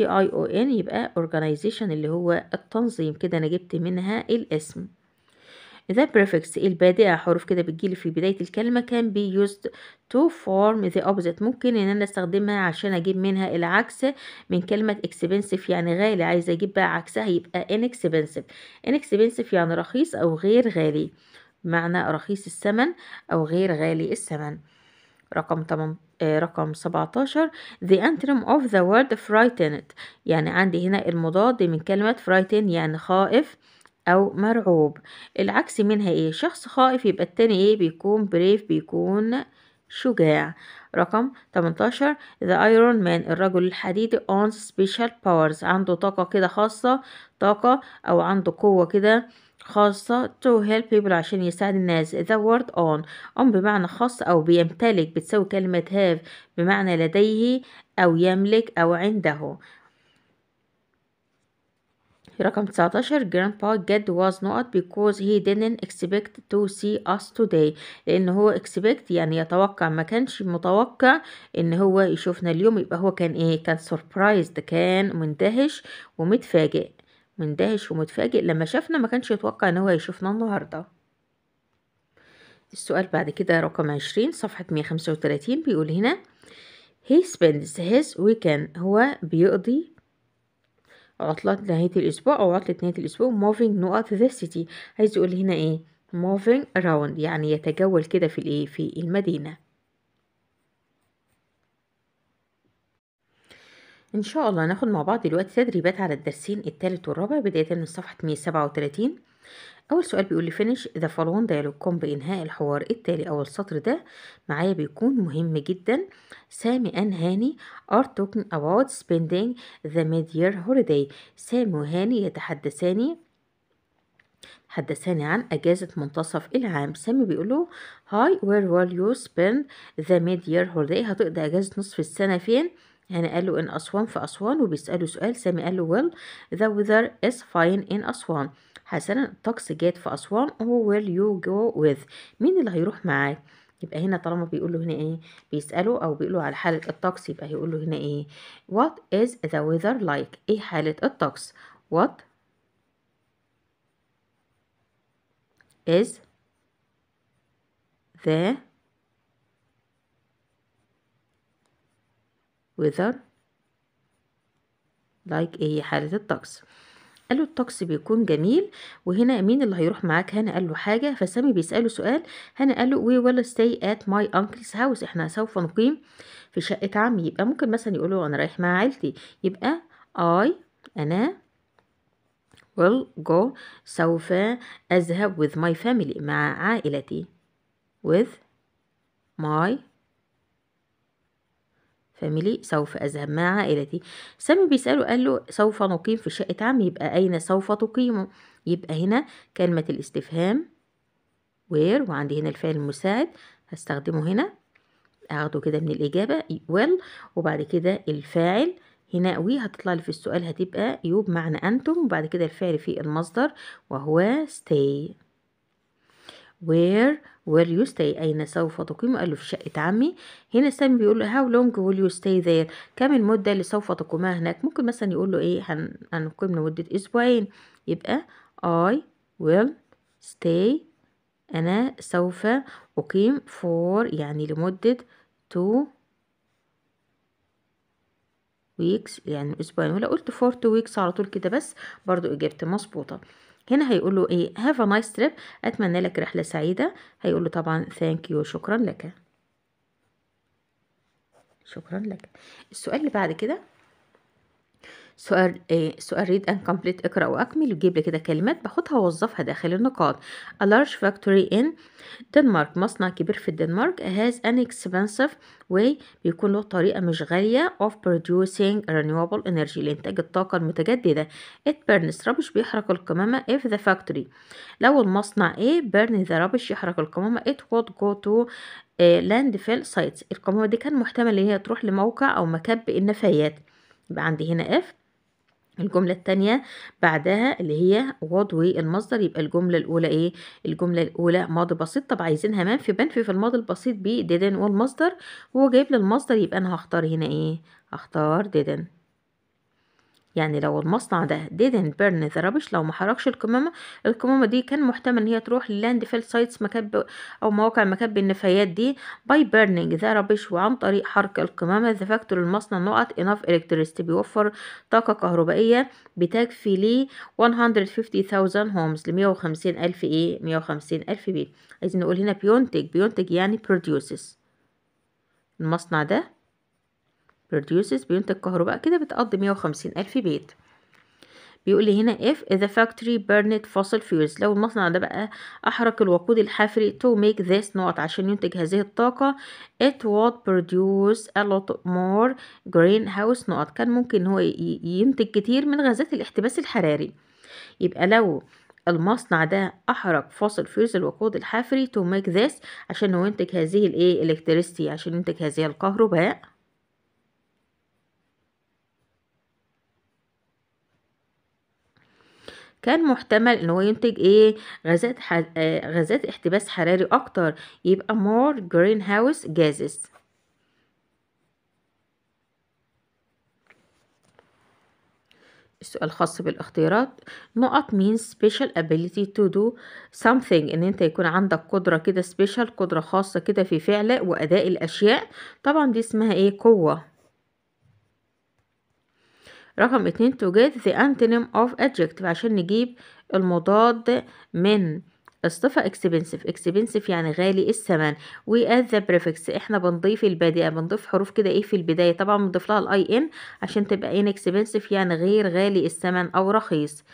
t i o n يبقى organization اللي هو التنظيم كده انا جبت منها الاسم the prefix إيه البادئة حروف كده بتجيلي في بداية الكلمة can be used to form the opposite ممكن ان انا استخدمها عشان اجيب منها العكس من كلمة expensive يعني غالي عايزة اجيب بقى عكسها يبقى inexpensive inexpensive يعني رخيص او غير غالي بمعنى رخيص الثمن او غير غالي الثمن رقم تمام آه، رقم 17 the antonym of the word frightened يعني عندي هنا المضاد من كلمة frightened يعني خائف أو مرعوب العكس منها إيه شخص خائف يبقى التاني إيه بيكون بريف بيكون شجاع رقم 18 ذا ايرون مان الرجل الحديدي اون سبيشال باورز عنده طاقة كده خاصة طاقة أو عنده قوة كده خاصة to help people عشان يساعد الناس the word on on بمعنى خاص أو بيمتلك بتساوي كلمة have بمعنى لديه أو يملك أو عنده رقم 19 grandpa جد was نوت بيكوز هي didn't expect تو سي اس توداي لان هو اكسبكت يعني يتوقع ما كانش متوقع ان هو يشوفنا اليوم يبقى هو كان ايه كان سربرايزد كان مندهش ومتفاجئ مندهش ومتفاجئ لما شافنا ما كانش يتوقع ان هو يشوفنا النهارده السؤال بعد كده رقم عشرين صفحة مية خمسة بيقول هنا he spends his weekend هو بيقضي عطلة نهاية الأسبوع أو عطلة نهاية الأسبوع moving نقط the city عايز يقول هنا إيه moving around يعني يتجول كده في الإيه في المدينة إن شاء الله هناخد مع بعض دلوقتي تدريبات على الدرسين التالت والرابع بداية من صفحة 137 اول سؤال بيقول لي فينيش ذا فولون دايلوج قم بانهاء الحوار التالي أو السطر ده معايا بيكون مهم جدا سامي ان هاني ار talking اباوت spending ذا ميد يير هوليداي سامي وهاني يتحدثان حدثاني عن أجازة منتصف العام سامي بيقول له هاي وير ويل يو spend ذا ميد يير هوليداي هتقضي أجازة نصف السنة فين؟ يعني قال له إن أسوان في أسوان وبيسأله سؤال سامي قال له ويل ذا ويذر از فاين إن أسوان حسنا الطقس جات في أسوان هو ويل يو جو وذ مين اللي هيروح معاه يبقى هنا طالما بيقول له هنا ايه بيسأله او بيقول له على حالة الطقس يبقى هيقول له هنا ايه what is the weather like ايه حالة الطقس what is the weather like ايه حالة الطقس قال له الطقس بيكون جميل وهنا مين اللي هيروح معاك هنا قال له حاجة فسامي بيسأله سؤال هنا قال له وي ويل ستاي ات ماي انكلز هاوس احنا سوف نقيم في شقة عمي يبقى ممكن مثلا يقول له انا رايح مع عيلتي يبقى اي انا ويل جو سوف أذهب with my family مع عائلتي with my فاميلي سوف أذهب مع عائلتي سامي بيسأله قال له سوف نقيم في شقة عم يبقى أين سوف تقيم يبقى هنا كلمة الاستفهام وير وعندي هنا الفعل المساعد هستخدمه هنا اخده كده من الإجابة ويل وبعد كده الفاعل هنا وي هتطلع لي في السؤال هتبقى يو بمعنى أنتم وبعد كده الفعل في المصدر وهو stay where will you stay أين سوف تقيم قال له في شقة عمي هنا سام بيقول له how long will you stay there كم المدة اللي سوف تقيمها هناك ممكن مثلا يقول له ايه هن... هنقيم لمدة أسبوعين يبقى I will stay أنا سوف أقيم for يعني لمدة two weeks يعني أسبوعين ولا قلت for two weeks على طول كده بس برضو إجابتي مظبوطة هنا هيقول له ايه هاف ا نايس تريب اتمنى لك رحله سعيده هيقول له طبعا ثانك يو شكرا لك شكرا لك السؤال اللي بعد كده سؤال إيه سؤال read and complete اقرأ وأكمل يجيب لي كده كلمات باخدها وأوظفها داخل النقاط a large factory in Denmark مصنع كبير في الدنمارك has an expensive way بيكون له طريقة مش غالية of producing renewable energy لإنتاج الطاقة المتجددة it burns rubbish بيحرق القمامة if the factory لو المصنع إيه burn the rubbish يحرق القمامة it would go to landfill sites القمامة دي كان محتمل ان هي تروح لموقع او مكب النفايات يبقى عندي هنا اف الجملة التانية بعدها اللي هي was المصدر يبقى الجملة الأولى إيه؟ الجملة الأولى ماضي بسيط طب عايزينها في بنفي في الماضي البسيط بـ didn't والمصدر هو جايب للمصدر المصدر يبقى أنا هختار هنا إيه؟ هختار didn't يعني لو المصنع ده didn't burn the rubbish لو ما حرقش الكمامة الكمامة دي كان محتمل ان هي تروح لاند فيل سايتس مكب او مواقع مكب النفايات دي by burning the rubbish وعن طريق حرق الكمامة the factory المصنع نقط enough electricity بيوفر طاقة كهربائية بتكفي ليه 150,000 homes ل 150 ألف ايه 150 ألف بيت عايزين نقول هنا بينتج بينتج يعني produces المصنع ده produces بينتج كهرباء كده بتقضي 150 ألف بيت بيقول لي هنا if the factory burned fossil fuels لو المصنع ده بقى أحرق الوقود الحفري to make this not عشان ينتج هذه الطاقة it would produce a lot more greenhouse not كان ممكن هو ينتج كتير من غازات الاحتباس الحراري يبقى لو المصنع ده أحرق fossil fuels الوقود الحفري to make this عشان هو ينتج هذه الايه electricity عشان ينتج هذه الكهرباء كان محتمل ان هو ينتج ايه غازات ح... آه، غازات احتباس حراري اكتر يبقى more greenhouse gases السؤال خاص بالاختيارات نقط means special ability to do something ان انت يكون عندك قدرة كده special قدرة خاصة كده في فعل واداء الاشياء طبعا دي اسمها ايه قوة رقم اتنين to get the antonym of adjective عشان نجيب المضاد من الصفة expensive expensive يعني غالي الثمن و add the prefix احنا بنضيف البادئة بنضيف حروف كده ايه في البداية طبعا بنضيف لها ال in عشان تبقى إيه inexpensive يعني غير غالي الثمن او رخيص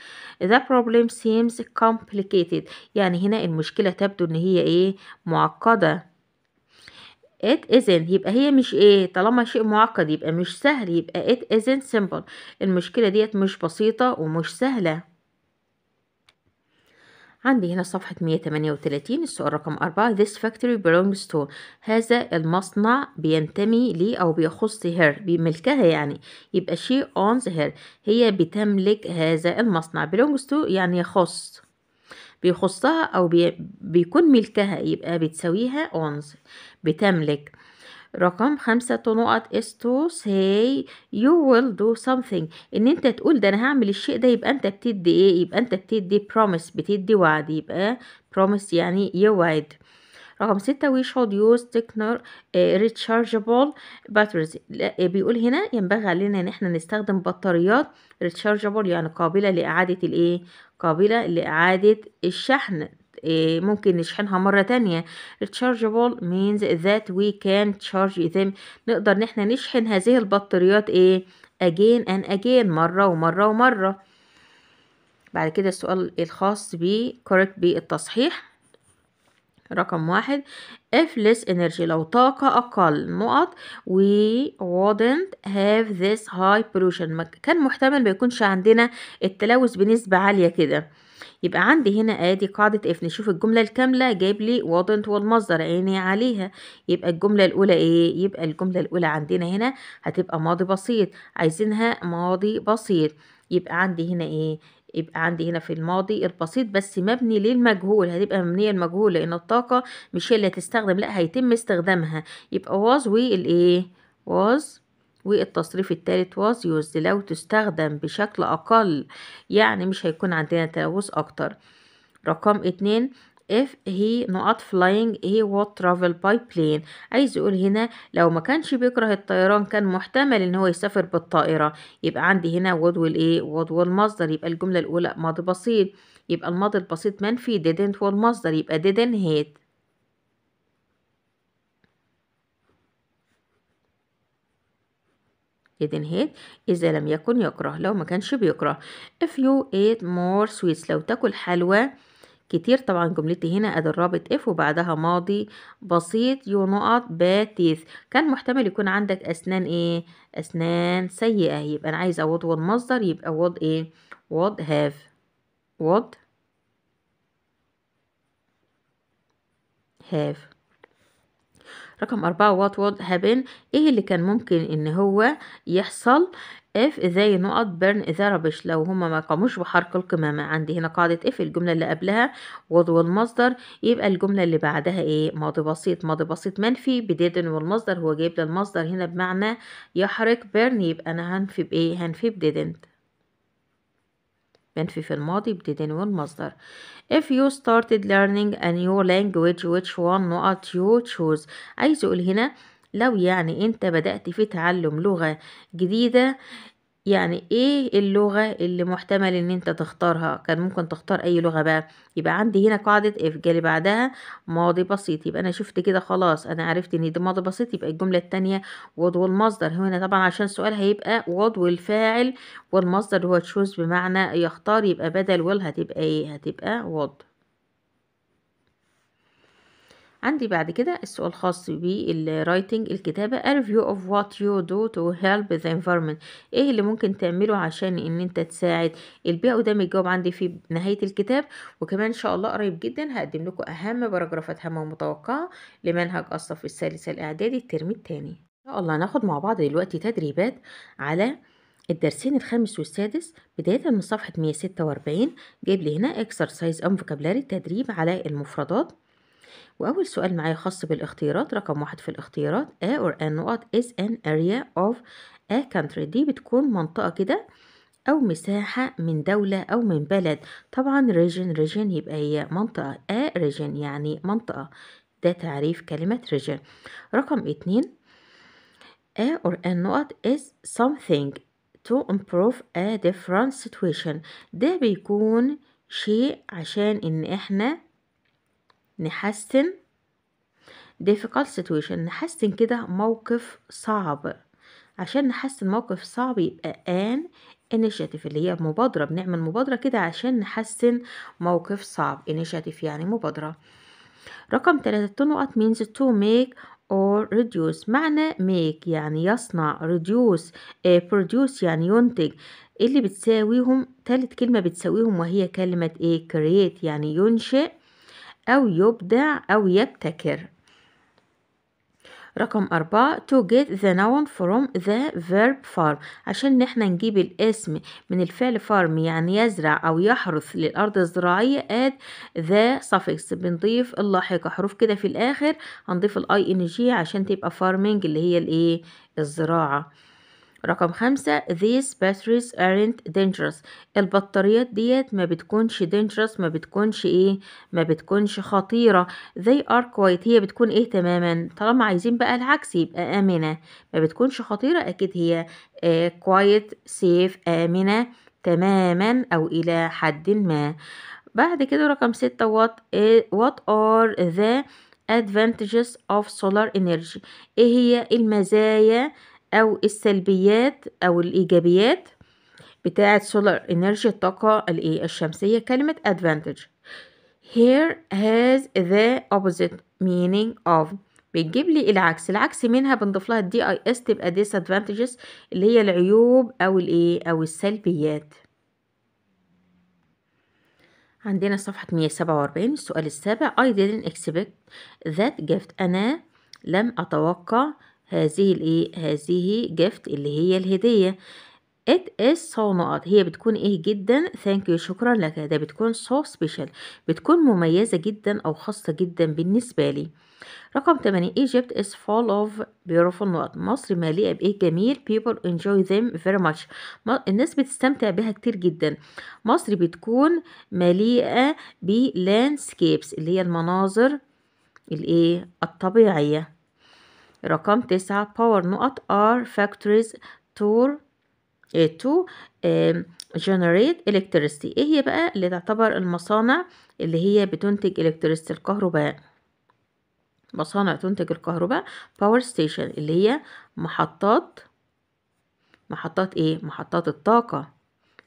the problem seems complicated يعني هنا المشكلة تبدو ان هي ايه معقدة it isn't يبقى هي مش ايه طالما شيء معقد يبقى مش سهل يبقى it isn't simple المشكلة ديت مش بسيطة ومش سهلة عندي هنا صفحة 138 السؤال رقم 4 This factory belongs to هذا المصنع بينتمي لي أو بيخص her بملكها يعني يبقى she owns her هي بتملك هذا المصنع belongs to يعني يخص بيخصها أو بي بيكون ملكها يبقى بتساويها أونز بتملك رقم خمسة نقط is to say you will do something ان انت تقول ده انا هعمل الشيء ده يبقى انت بتدي ايه يبقى انت بتدي promise بتدي وعد يبقى promise يعني يوعد رقم ستة we should use techno آه، rechargeable batteries آه، بيقول هنا ينبغي علينا ان احنا نستخدم بطاريات rechargeable يعني قابلة لإعادة الايه قابلة لإعادة الشحن آه، ممكن نشحنها مرة تانية rechargeable means that we can charge them نقدر نحن نشحن هذه البطاريات ايه again and again مرة ومرة ومرة بعد كده السؤال الخاص بي correct بالتصحيح رقم واحد if less energy لو طاقة أقل نقط we wouldn't have this high pollution كان محتمل بيكونش عندنا التلوث بنسبة عالية كده يبقى عندي هنا ادي قاعدة اف نشوف الجملة الكاملة جايب لي وضنت والمصدر عيني عليها يبقى الجملة الأولى ايه؟ يبقى الجملة الأولى عندنا هنا هتبقى ماضي بسيط عايزينها ماضي بسيط يبقى عندي هنا ايه؟ يبقى عندي هنا في الماضي البسيط بس مبني للمجهول هتبقى مبنية المجهول لأن الطاقة مش هي اللي هتستخدم لا هيتم استخدامها يبقى was والايه واز والتصريف الثالث واز يوز لو تستخدم بشكل أقل يعني مش هيكون عندنا تلوث أكتر رقم اتنين if he not flying he would travel by plane عايز يقول هنا لو ما كانش بيكره الطيران كان محتمل ان هو يسافر بالطائرة يبقى عندي هنا would will ايه would will مصدر يبقى الجملة الاولى ماضي بسيط يبقى الماضي البسيط منفي didn't will مصدر يبقى didn't hate إذا لم يكن يكره لو ما كانش بيكره if you ate more sweets لو تاكل حلوى كتير طبعا جملتي هنا ادي الرابط اف وبعدها ماضي بسيط يو نقط باتيث كان محتمل يكون عندك اسنان ايه اسنان سيئه يبقى انا عايز اوض مصدر يبقى وض ايه وض هاف وض هاف رقم أربعة what would happen إيه اللي كان ممكن إن هو يحصل اف ازاي نقط بيرن اذا ربش لو هما ما قاموش بحرق القمامة عندي هنا قاعدة اف الجملة اللي قبلها وض والمصدر يبقى الجملة اللي بعدها ايه ماضي بسيط ماضي بسيط منفي بديدن والمصدر هو جايب للمصدر هنا بمعنى يحرق بيرن يبقى انا هنفي بايه هنفي بديدنت بنفي في الماضي بتدين والمصدر if you started learning a new language which one not you choose عايز اقول هنا لو يعني انت بدأت في تعلم لغة جديدة يعني ايه اللغة اللي محتمل ان انت تختارها كان ممكن تختار اي لغة بقى يبقى عندي هنا قاعدة اف جالي بعدها ماضي بسيط يبقى انا شفت كده خلاص انا عرفت ان دي ماضي بسيط يبقى الجملة التانية وض والمصدر هنا طبعا عشان السؤال هيبقى وض والفاعل والمصدر هو تشوز بمعنى يختار يبقى بدل ويل هتبقى ايه هتبقى وض عندي بعد كده السؤال الخاص بالرايتنج الكتابة a review of what you do to help the environment ايه اللي ممكن تعمله عشان ان انت تساعد البيئة وده متجاوب عندي في نهاية الكتاب وكمان ان شاء الله قريب جدا هقدم لكم اهم باراجرافات هامة ومتوقعة لمنهج الصف الثالث الاعدادي الترم الثاني ان شاء الله هناخد مع بعض دلوقتي تدريبات على الدرسين الخامس والسادس بداية من صفحة 146 جايب لي هنا exercise and vocabulary تدريب على المفردات وأول سؤال معايا خاص بالاختيارات رقم واحد في الاختيارات A or N نقط is an area of a country دي بتكون منطقة كده أو مساحة من دولة أو من بلد طبعا region region يبقى هي منطقة A region يعني منطقة ده تعريف كلمة region رقم اتنين A or N نقط is something to improve a different situation ده بيكون شيء عشان ان احنا نحسن difficult situation نحسن كده موقف صعب عشان نحسن موقف صعب يبقى an initiative اللي هي مبادرة بنعمل مبادرة كده عشان نحسن موقف صعب initiative يعني مبادرة رقم تلاتة نقط means to make or reduce معنى make يعني يصنع reduce uh, produce يعني ينتج اللي بتساويهم تالت كلمة بتساويهم وهي كلمة ايه create يعني ينشئ أو يبدع أو يبتكر رقم أربعة to get the noun from the verb farm عشان احنا نجيب الاسم من الفعل farm يعني يزرع أو يحرث للأرض الزراعية add the suffix بنضيف اللاحقة حروف كده في الآخر هنضيف ال ing عشان تبقى farming اللي هي الايه الزراعة رقم خمسة these batteries aren't dangerous البطاريات ديت ما بتكونش dangerous ما بتكونش ايه ما بتكونش خطيرة they are quiet هي بتكون ايه تماما طالما عايزين بقى العكس يبقى آمنة ما بتكونش خطيرة اكيد هي آه quiet safe آمنة تماما او الى حد ما بعد كده رقم ستة what, what are the advantages of solar energy ايه هي المزايا أو السلبيات أو الإيجابيات بتاعة سولار إنرجي الطاقة الإيه الشمسية كلمة advantage here has the opposite meaning of بتجيب لي العكس العكس منها بنضيف لها الدي اي اس تبقى disadvantages اللي هي العيوب او الايه او السلبيات عندنا صفحة 147 السؤال السابع I didn't expect that gift أنا لم أتوقع هذه الايه هذه جفت اللي هي الهديه ات اس سو نقط هي بتكون ايه جدا ثانك يو شكرا لك ده بتكون سو so سبيشال بتكون مميزه جدا او خاصه جدا بالنسبه لي رقم 8 ايجيبت از فول اوف بيوتيفول نقط مصر مليئة بإيه جميل بيبل انجوي them very ماتش الناس بتستمتع بها كتير جدا مصر بتكون مليئة بلاندسكيبس اللي هي المناظر الايه الطبيعية رقم تسعة باور نقط R factories تور إيه، to إيه، generate electricity ايه هي بقى اللي تعتبر المصانع اللي هي بتنتج electricity الكهرباء مصانع تنتج الكهرباء power station اللي هي محطات محطات ايه محطات الطاقة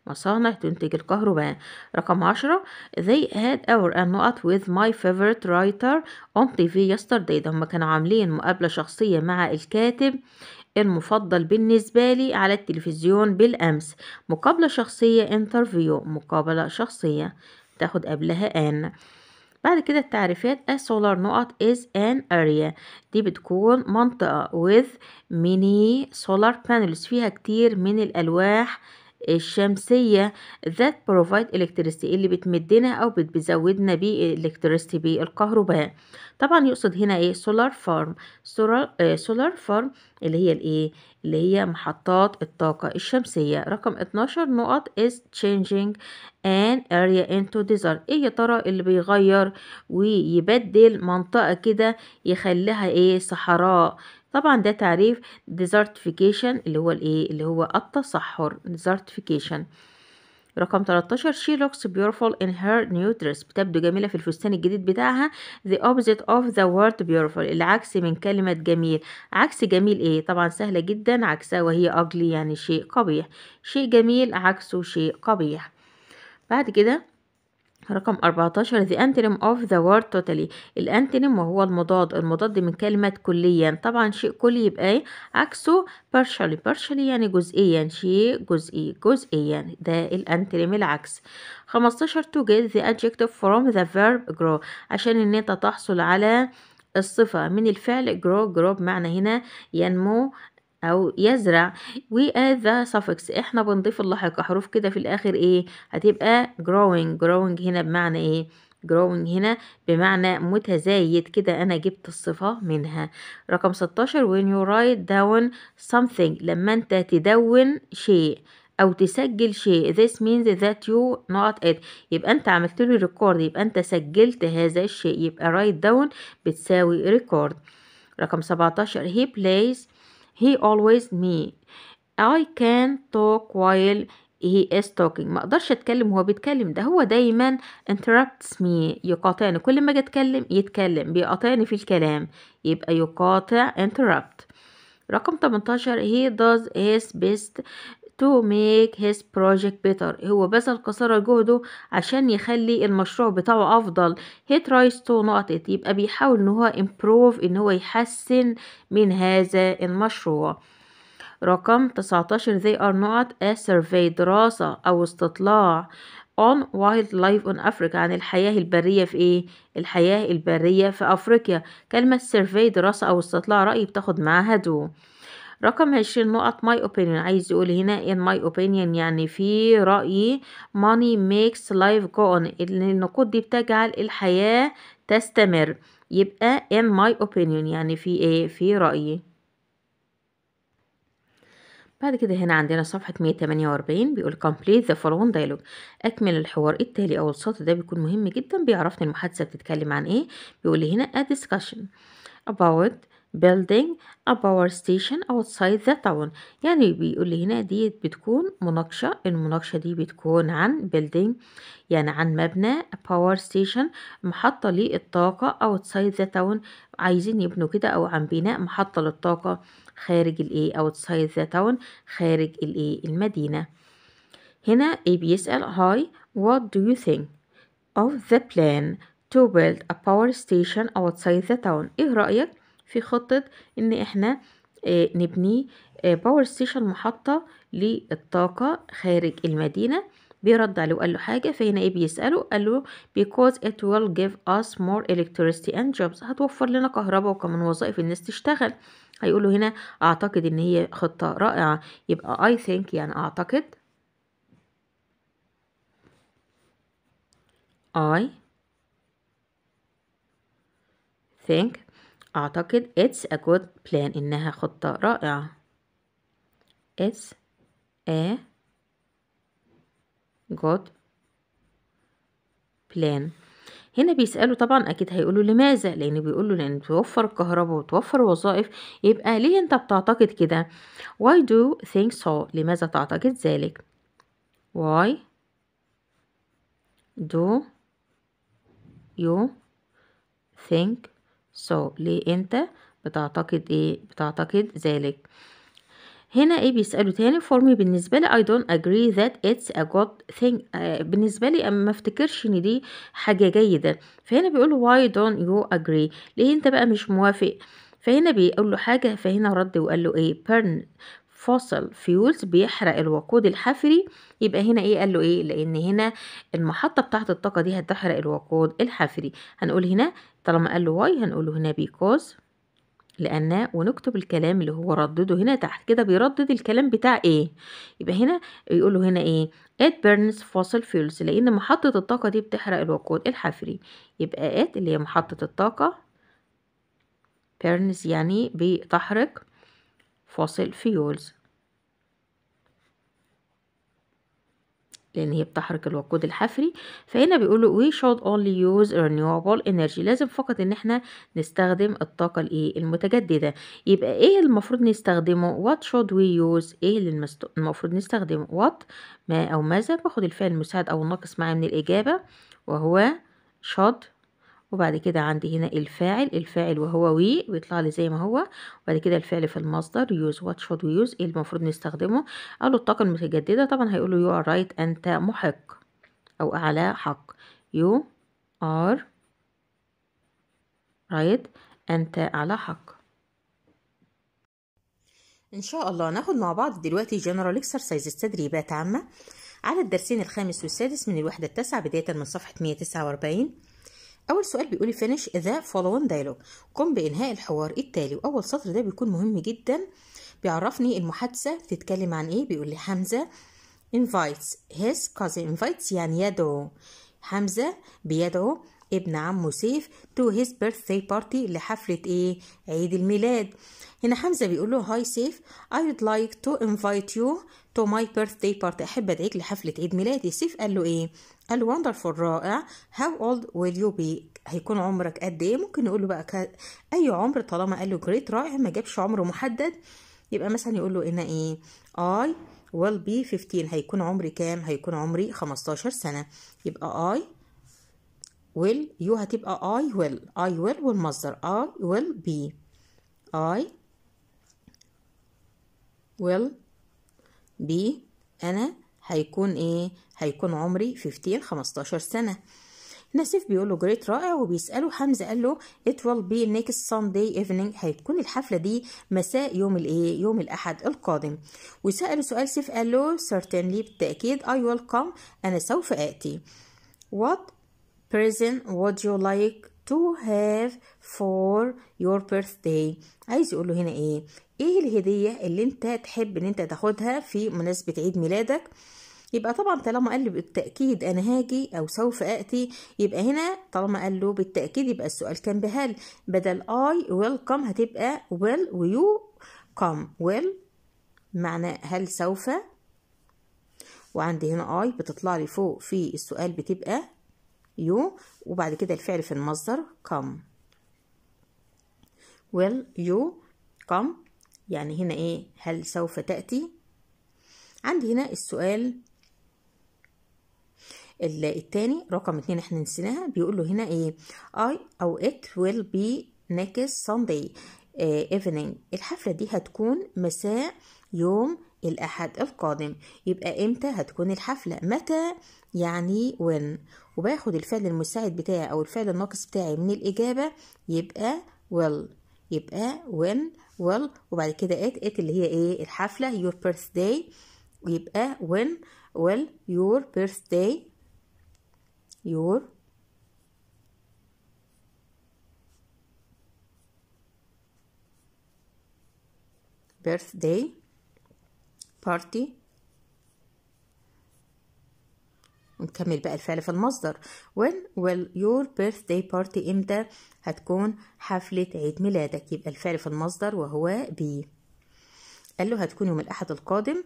مصانع تنتج الكهرباء رقم عشرة they had our النقط with my favorite writer on TV yesterday ده هما كانوا عاملين مقابلة شخصية مع الكاتب المفضل بالنسبة لي على التلفزيون بالأمس مقابلة شخصية انترفيو مقابلة شخصية تاخد قبلها ان بعد كده التعريفات a solar نقط is an area دي بتكون منطقة with many solar panels فيها كتير من الألواح الشمسية that provide electricity اللي بتمدنا أو بتزودنا بيه electricity بالكهرباء طبعا يقصد هنا ايه solar farm آه، solar farm اللي هي الايه اللي هي محطات الطاقة الشمسية رقم 12 نقط is changing an area into desert ايه يا ترى اللي بيغير ويبدل منطقة كده يخليها ايه صحراء طبعا ده تعريف desertification اللي هو الايه اللي هو التصحر desertification رقم 13 she looks beautiful in her new dress بتبدو جميلة في الفستان الجديد بتاعها the opposite of the word beautiful العكس من كلمة جميل عكس جميل ايه طبعا سهلة جدا عكسها وهي ugly يعني شيء قبيح شيء جميل عكسه شيء قبيح بعد كده رقم 14 the antonym of the word totally الانتنم وهو المضاد المضاد من كلمة كليا طبعا شيء كلي يبقى ايه عكسه partially partially يعني جزئيا شيء جزئي جزئيا ده الانتنم العكس 15 to get the adjective from the verb grow عشان ان انت تحصل على الصفة من الفعل grow grow بمعنى هنا ينمو أو يزرع ذا suffix إحنا بنضيف اللاحقة حروف كده في الآخر إيه هتبقى growing growing هنا بمعنى إيه جروينج هنا بمعنى متزايد كده انا جبت الصفة منها رقم 16 when you write down something لما انت تدون شيء او تسجل شيء this means that you not it يبقى انت عملت له ريكورد يبقى انت سجلت هذا الشيء يبقى write down بتساوي ريكورد رقم 17 he plays he always me I can talk while he is talking ما اقدرش اتكلم وهو بيتكلم ده هو دايما interrupts me يقاطعني كل ما اجي اتكلم يتكلم بيقاطعني في الكلام يبقى يقاطع interrupt رقم 18 he does his best to make his project better هو بذل قصارى جهده عشان يخلي المشروع بتاعه أفضل he tries to not it يبقى بيحاول ان هو improve ان هو يحسن من هذا المشروع رقم 19 they are not a survey دراسة أو استطلاع on wildlife on Africa عن الحياة البرية في إيه؟ الحياة البرية في أفريقيا كلمة survey دراسة أو استطلاع رأي بتاخد معاها دو رقم عشرين نقط my opinion عايز يقول هنا in my opinion يعني في رأيي money makes life go on النقود دي بتجعل الحياة تستمر يبقى in my opinion يعني في ايه في رأيي بعد كده هنا عندنا صفحة 148 بيقول complete the following dialogue أكمل الحوار التالي أو السطر ده بيكون مهم جدا بيعرفني المحادثة بتتكلم عن إيه بيقول هنا a discussion about building a power station outside the town يعني بيقول لي هنا دي بتكون مناقشة المناقشة دي بتكون عن building يعني عن مبنى power station محطة للطاقة outside the town عايزين يبنوا كده أو عن بناء محطة للطاقة خارج الايه outside the town خارج الايه المدينة هنا ايه بيسأل هاي what do you think of the plan to build a power station outside the town ايه رأيك في خطة ان احنا آه، نبني باور آه، ستيشن محطة للطاقة خارج المدينة بيرد عليه وقال له حاجة فهنا ايه بيسأله قال له because it will give us more electricity and jobs هتوفر لنا كهرباء وكمان وظائف الناس تشتغل هيقول له هنا اعتقد ان هي خطة رائعة يبقى I think يعني اعتقد I think أعتقد it's a good plan إنها خطة رائعة it's a good plan هنا بيسألوا طبعا أكيد هيقولوا لماذا لأن بيقولوا لأن توفر الكهرباء وتوفر وظائف يبقى ليه أنت بتعتقد كده why do think so لماذا تعتقد ذلك why do you think so ليه انت بتعتقد ايه بتعتقد ذلك هنا ايه بيسأله تاني for me بالنسبة لي I don't agree that it's a good thing آه بالنسبة لي ما افتكرش ان دي حاجة جيدة فهنا بيقول why don't you agree ليه انت بقى مش موافق فهنا بيقول له حاجة فهنا رد وقال له ايه فاصل فيولز بيحرق الوقود الحفري يبقى هنا ايه قال له ايه لان هنا المحطه بتاعه الطاقه دي هتحرق الوقود الحفري هنقول هنا طالما قال له واي هنقول هنا بيكوز لأن ونكتب الكلام اللي هو ردده هنا تحت كده بيردد الكلام بتاع ايه يبقى هنا يقوله هنا ايه ات بيرنز فوسل فيولز لأن محطة الطاقة دي بتحرق الوقود الحفري يبقى ات اللي هي محطة الطاقة بيرنز يعني بتحرق fossil فيولز لان هي بتحرق الوقود الحفري فهنا بيقولوا we should only use renewable energy لازم فقط ان احنا نستخدم الطاقه الايه المتجدده يبقى ايه المفروض نستخدمه what should we use ايه اللي المفروض نستخدمه what ما او ماذا باخد الفعل المساعد او الناقص معاه من الاجابه وهو should وبعد كده عندي هنا الفاعل الفاعل وهو وي بيطلع لي زي ما هو وبعد كده الفعل في المصدر يوز وات شود يوز ايه المفروض نستخدمه قال له الطاقه المتجدده طبعا هيقول له يو ار رايت انت محق او اعلى حق يو ار رايت انت على حق ان شاء الله ناخد مع بعض دلوقتي جنرال اكسرسايز تدريبات عامه على الدرسين الخامس والسادس من الوحده التاسعه بدايه من صفحه 149 اول سؤال بيقولي finish the following dialogue قم بانهاء الحوار التالي واول سطر ده بيكون مهم جدا بيعرفني المحادثه بتتكلم عن ايه بيقول لي حمزه invites his cousin invites يعني يدعو حمزه بيدعو ابن عمه سيف to his birthday party لحفلة ايه عيد الميلاد هنا حمزة بيقول له هاي سيف I would like to invite you to my birthday party أحب أدعيك لحفلة عيد ميلادي سيف قال له ايه الوندرفول رائع هاو اولد ويل يو بي هيكون عمرك قد ايه ممكن نقول له بقى اي عمر طالما قال له جريت رائع ما جابش عمر محدد يبقى مثلا يقول له ان ايه اي ويل بي 15 هيكون عمري كام هيكون عمري 15 سنه يبقى اي will يو هتبقى I will I will والمصدر I will be I will be أنا هيكون ايه هيكون عمري 15 15 سنه نسيف بيقول له جريت رائع وبيساله حمزه قال له ات will be next Sunday evening هتكون الحفله دي مساء يوم الايه يوم الاحد القادم وساله سؤال سيف قال له certainly بالتاكيد I ويل كم انا سوف اتي what present would you like to have for your birthday عايز يقول له هنا ايه ايه الهديه اللي انت تحب ان انت تاخدها في مناسبه عيد ميلادك يبقى طبعا طالما قال له بالتأكيد أنا هاجي أو سوف آتي يبقى هنا طالما قال له بالتأكيد يبقى السؤال كان بهل بدل I welcome هتبقى will ويو come will معنى هل سوف وعندي هنا I بتطلع لي فوق في السؤال بتبقى يو وبعد كده الفعل في المصدر come will يو come يعني هنا ايه هل سوف تأتي عندي هنا السؤال التاني رقم اتنين احنا نسيناها بيقول له هنا ايه I او it will be next Sunday آه، evening الحفلة دي هتكون مساء يوم الأحد القادم يبقى إمتى هتكون الحفلة متى يعني when وباخد الفعل المساعد بتاعي أو الفعل الناقص بتاعي من الإجابة يبقى will يبقى when will وبعد كده it it اللي هي إيه الحفلة your birthday يبقى when will your birthday your birthday party ونكمل بقى الفعل في المصدر when will your birthday party امتى هتكون حفلة عيد ميلادك يبقى الفعل في المصدر وهو be قال له هتكون يوم الأحد القادم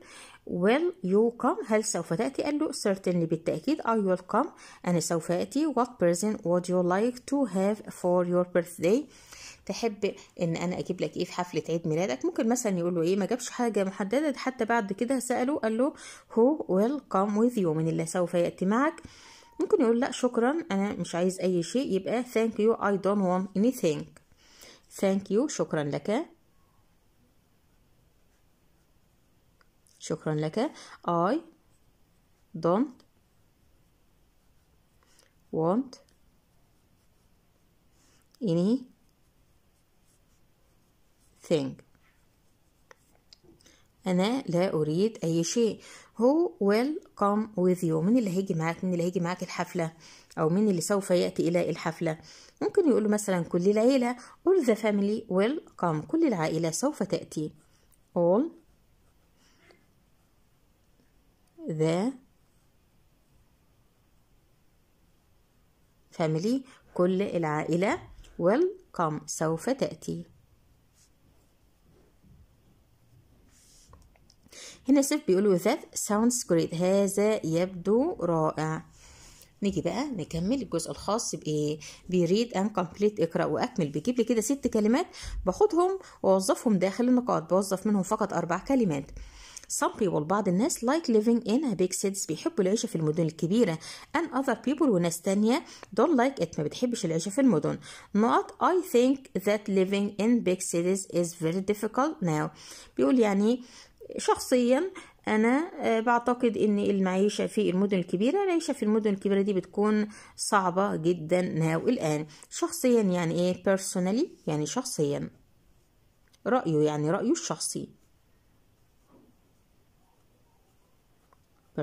will you come هل سوف تأتي قال له certainly بالتأكيد I will come أنا سوف أتي what present would you like to have for your birthday تحب ان انا اجيب لك ايه في حفله عيد ميلادك ممكن مثلا يقول له ايه ما جابش حاجه محدده حتى بعد كده ساله قال له هو ويل كام with يو من اللي سوف ياتي معك ممكن يقول لا شكرا انا مش عايز اي شيء يبقى thank you I don't want anything thank you شكرا لك شكرا لك I don't want any thing أنا لا أريد أي شيء who will come with you من اللي هيجي معاك من اللي هيجي معاك الحفلة أو من اللي سوف يأتي إلى الحفلة ممكن يقول مثلا كل العيلة all the family will come كل العائلة سوف تأتي all the family كل العائلة will come سوف تأتي هنا سيف بيقول that sounds great هذا يبدو رائع نيجي بقى نكمل الجزء الخاص بايه بريد ان كومبليت اقرا واكمل بيجيب لي كده ست كلمات باخدهم واوظفهم داخل النقاط بوظف منهم فقط اربع كلمات Some people بعض الناس like living in a big cities بيحبوا العيشة في المدن الكبيرة and other people وناس تانية don't like it ما بتحبش العيشة في المدن. Not I think that living in big cities is very difficult now. بيقول يعني شخصيا انا آه، بعتقد ان المعيشه في المدن الكبيره العيشه في المدن الكبيره دي بتكون صعبه جدا ناو الان شخصيا يعني ايه personally يعني شخصيا رايه يعني رايه الشخصي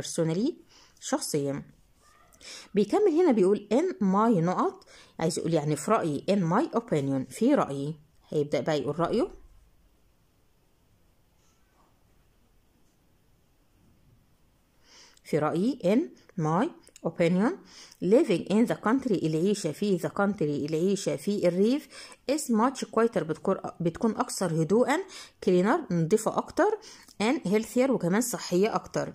personally شخصيا بيكمل هنا بيقول in my نقط عايز يقول يعني في رأيي in my opinion في رأيي هيبدأ بقى يقول رأيه في رأيي in my opinion living in the country العيشة في the country العيشة في الريف is much quieter بتكون أكثر هدوءا cleaner نضيفة أكتر and healthier وكمان صحية أكتر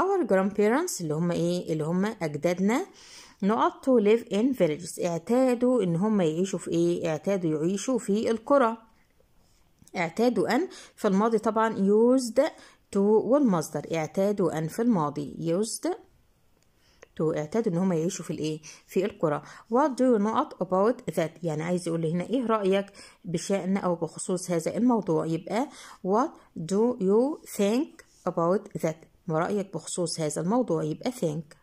our grandparents اللي هم ايه اللي هم اجدادنا نقط to live in villages اعتادوا ان هم يعيشوا في ايه اعتادوا يعيشوا في القرى اعتادوا ان في الماضي طبعا used to والمصدر اعتادوا ان في الماضي used تو اعتادوا ان هم يعيشوا في الايه في القرى what do you know about that يعني عايز يقول لي هنا ايه رايك بشان او بخصوص هذا الموضوع يبقى what do you think about that ما رأيك بخصوص هذا الموضوع يبقى think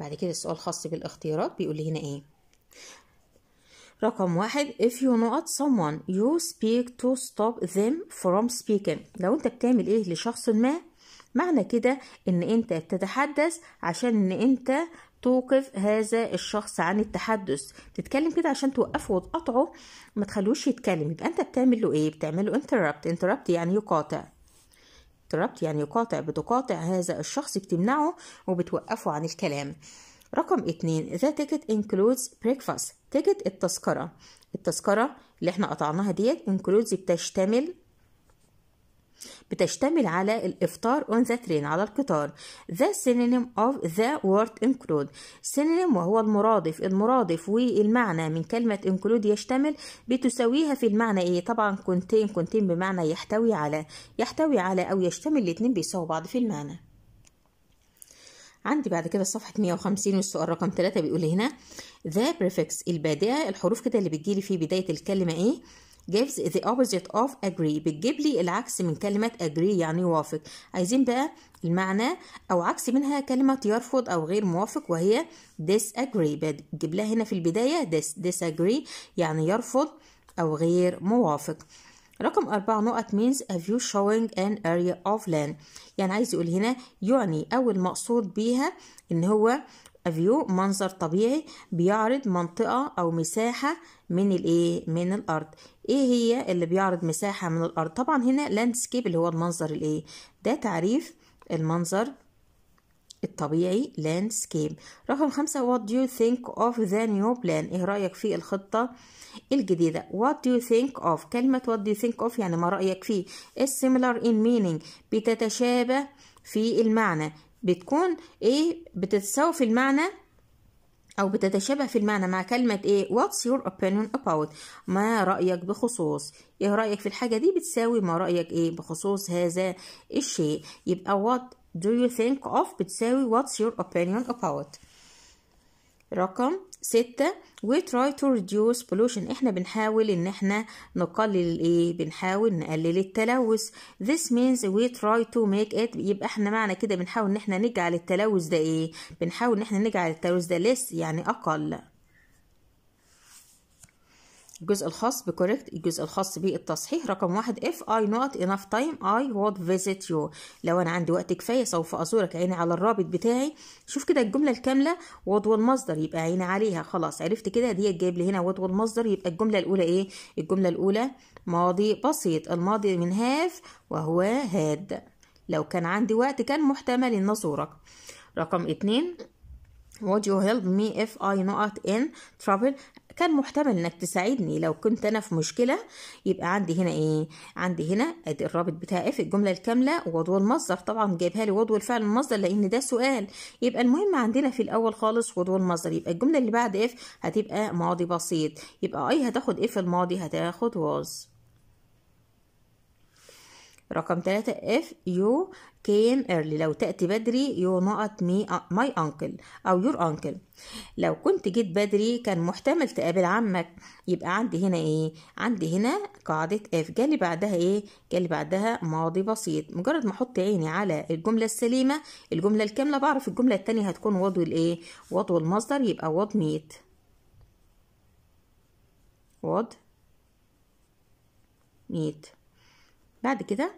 بعد كده السؤال خاص بالاختيارات بيقول لي هنا ايه رقم واحد if you know at someone you speak to stop them from speaking لو انت بتعمل ايه لشخص ما معنى كده ان انت بتتحدث عشان ان انت توقف هذا الشخص عن التحدث تتكلم كده عشان توقفه وتقطعه ما تخلوش يتكلم يبقى انت بتعمل له ايه بتعمل له انتربت انتربت يعني يقاطع انتربت يعني يقاطع بتقاطع هذا الشخص بتمنعه وبتوقفه عن الكلام رقم اتنين ذا تيكت انكلودز بريكفاست تيكت التذكرة التذكرة اللي احنا قطعناها ديت انكلودز بتشتمل بتشتمل على الإفطار on the train على القطار the synonym of the word include synonym وهو المرادف المرادف والمعنى من كلمة include يشتمل بتساويها في المعنى إيه طبعا contain contain بمعنى يحتوي على يحتوي على أو يشتمل الاتنين بيساووا بعض في المعنى عندي بعد كده صفحة 150 والسؤال رقم 3 بيقول هنا the prefix البادئة الحروف كده اللي بتجيلي في بداية الكلمة ايه gives the opposite of agree بتجيب لي العكس من كلمة agree يعني وافق عايزين بقى المعنى أو عكس منها كلمة يرفض أو غير موافق وهي disagree بتجيب لها هنا في البداية dis disagree يعني يرفض أو غير موافق رقم أربعة نقط means a view showing an area of land يعني عايز يقول هنا يعني أو المقصود بيها إن هو a view منظر طبيعي بيعرض منطقة أو مساحة من الإيه من الأرض ايه هي اللي بيعرض مساحة من الارض طبعا هنا لاندسكيب اللي هو المنظر الايه ده تعريف المنظر الطبيعي لاندسكيب رقم خمسة what do you think of the new plan ايه رأيك في الخطة الجديدة what do you think of كلمة what do you think of يعني ما رأيك فيه is similar in meaning بتتشابه في المعنى بتكون ايه بتتساوي في المعنى أو بتتشابه في المعنى مع كلمة إيه What's your opinion about ما رأيك بخصوص إيه رأيك في الحاجة دي بتساوي ما رأيك إيه بخصوص هذا الشيء يبقى What do you think of بتساوي What's your opinion about رقم ستة we try to reduce pollution احنا بنحاول ان احنا نقلل الايه بنحاول نقلل التلوث this means we try to make it يبقى احنا معنى كده بنحاول ان احنا نجعل التلوث ده ايه بنحاول ان احنا نجعل التلوث ده less يعني اقل الجزء الخاص بكوريكت الجزء الخاص بالتصحيح رقم واحد if I not enough time I would visit you لو أنا عندي وقت كفاية سوف أزورك عيني على الرابط بتاعي شوف كده الجملة الكاملة would والمصدر يبقى عيني عليها خلاص عرفت كده دي جايب لي هنا would والمصدر يبقى الجملة الأولى إيه الجملة الأولى ماضي بسيط الماضي من have وهو had لو كان عندي وقت كان محتمل إن أزورك رقم اتنين Would you help me if I not in trouble كان محتمل انك تساعدني لو كنت انا في مشكله يبقى عندي هنا ايه عندي هنا ادي الرابط بتاع اف الجمله الكامله وضو المصدر طبعا جايبها لي وضو الفعل المصدر لان ده سؤال يبقى المهم عندنا في الاول خالص وضو المصدر يبقى الجمله اللي بعد اف هتبقى ماضي بسيط يبقى اي آه، هتاخد اف الماضي هتاخد was رقم 3 if you came early لو تأتي بدري you not me my uncle أو your uncle لو كنت جيت بدري كان محتمل تقابل عمك يبقى عندي هنا ايه عندي هنا قاعدة if جالي بعدها ايه جالي بعدها ماضي بسيط مجرد ما احط عيني على الجملة السليمة الجملة الكاملة بعرف الجملة التانية هتكون وضو الايه وضو المصدر يبقى وض ميت وض ميت بعد كده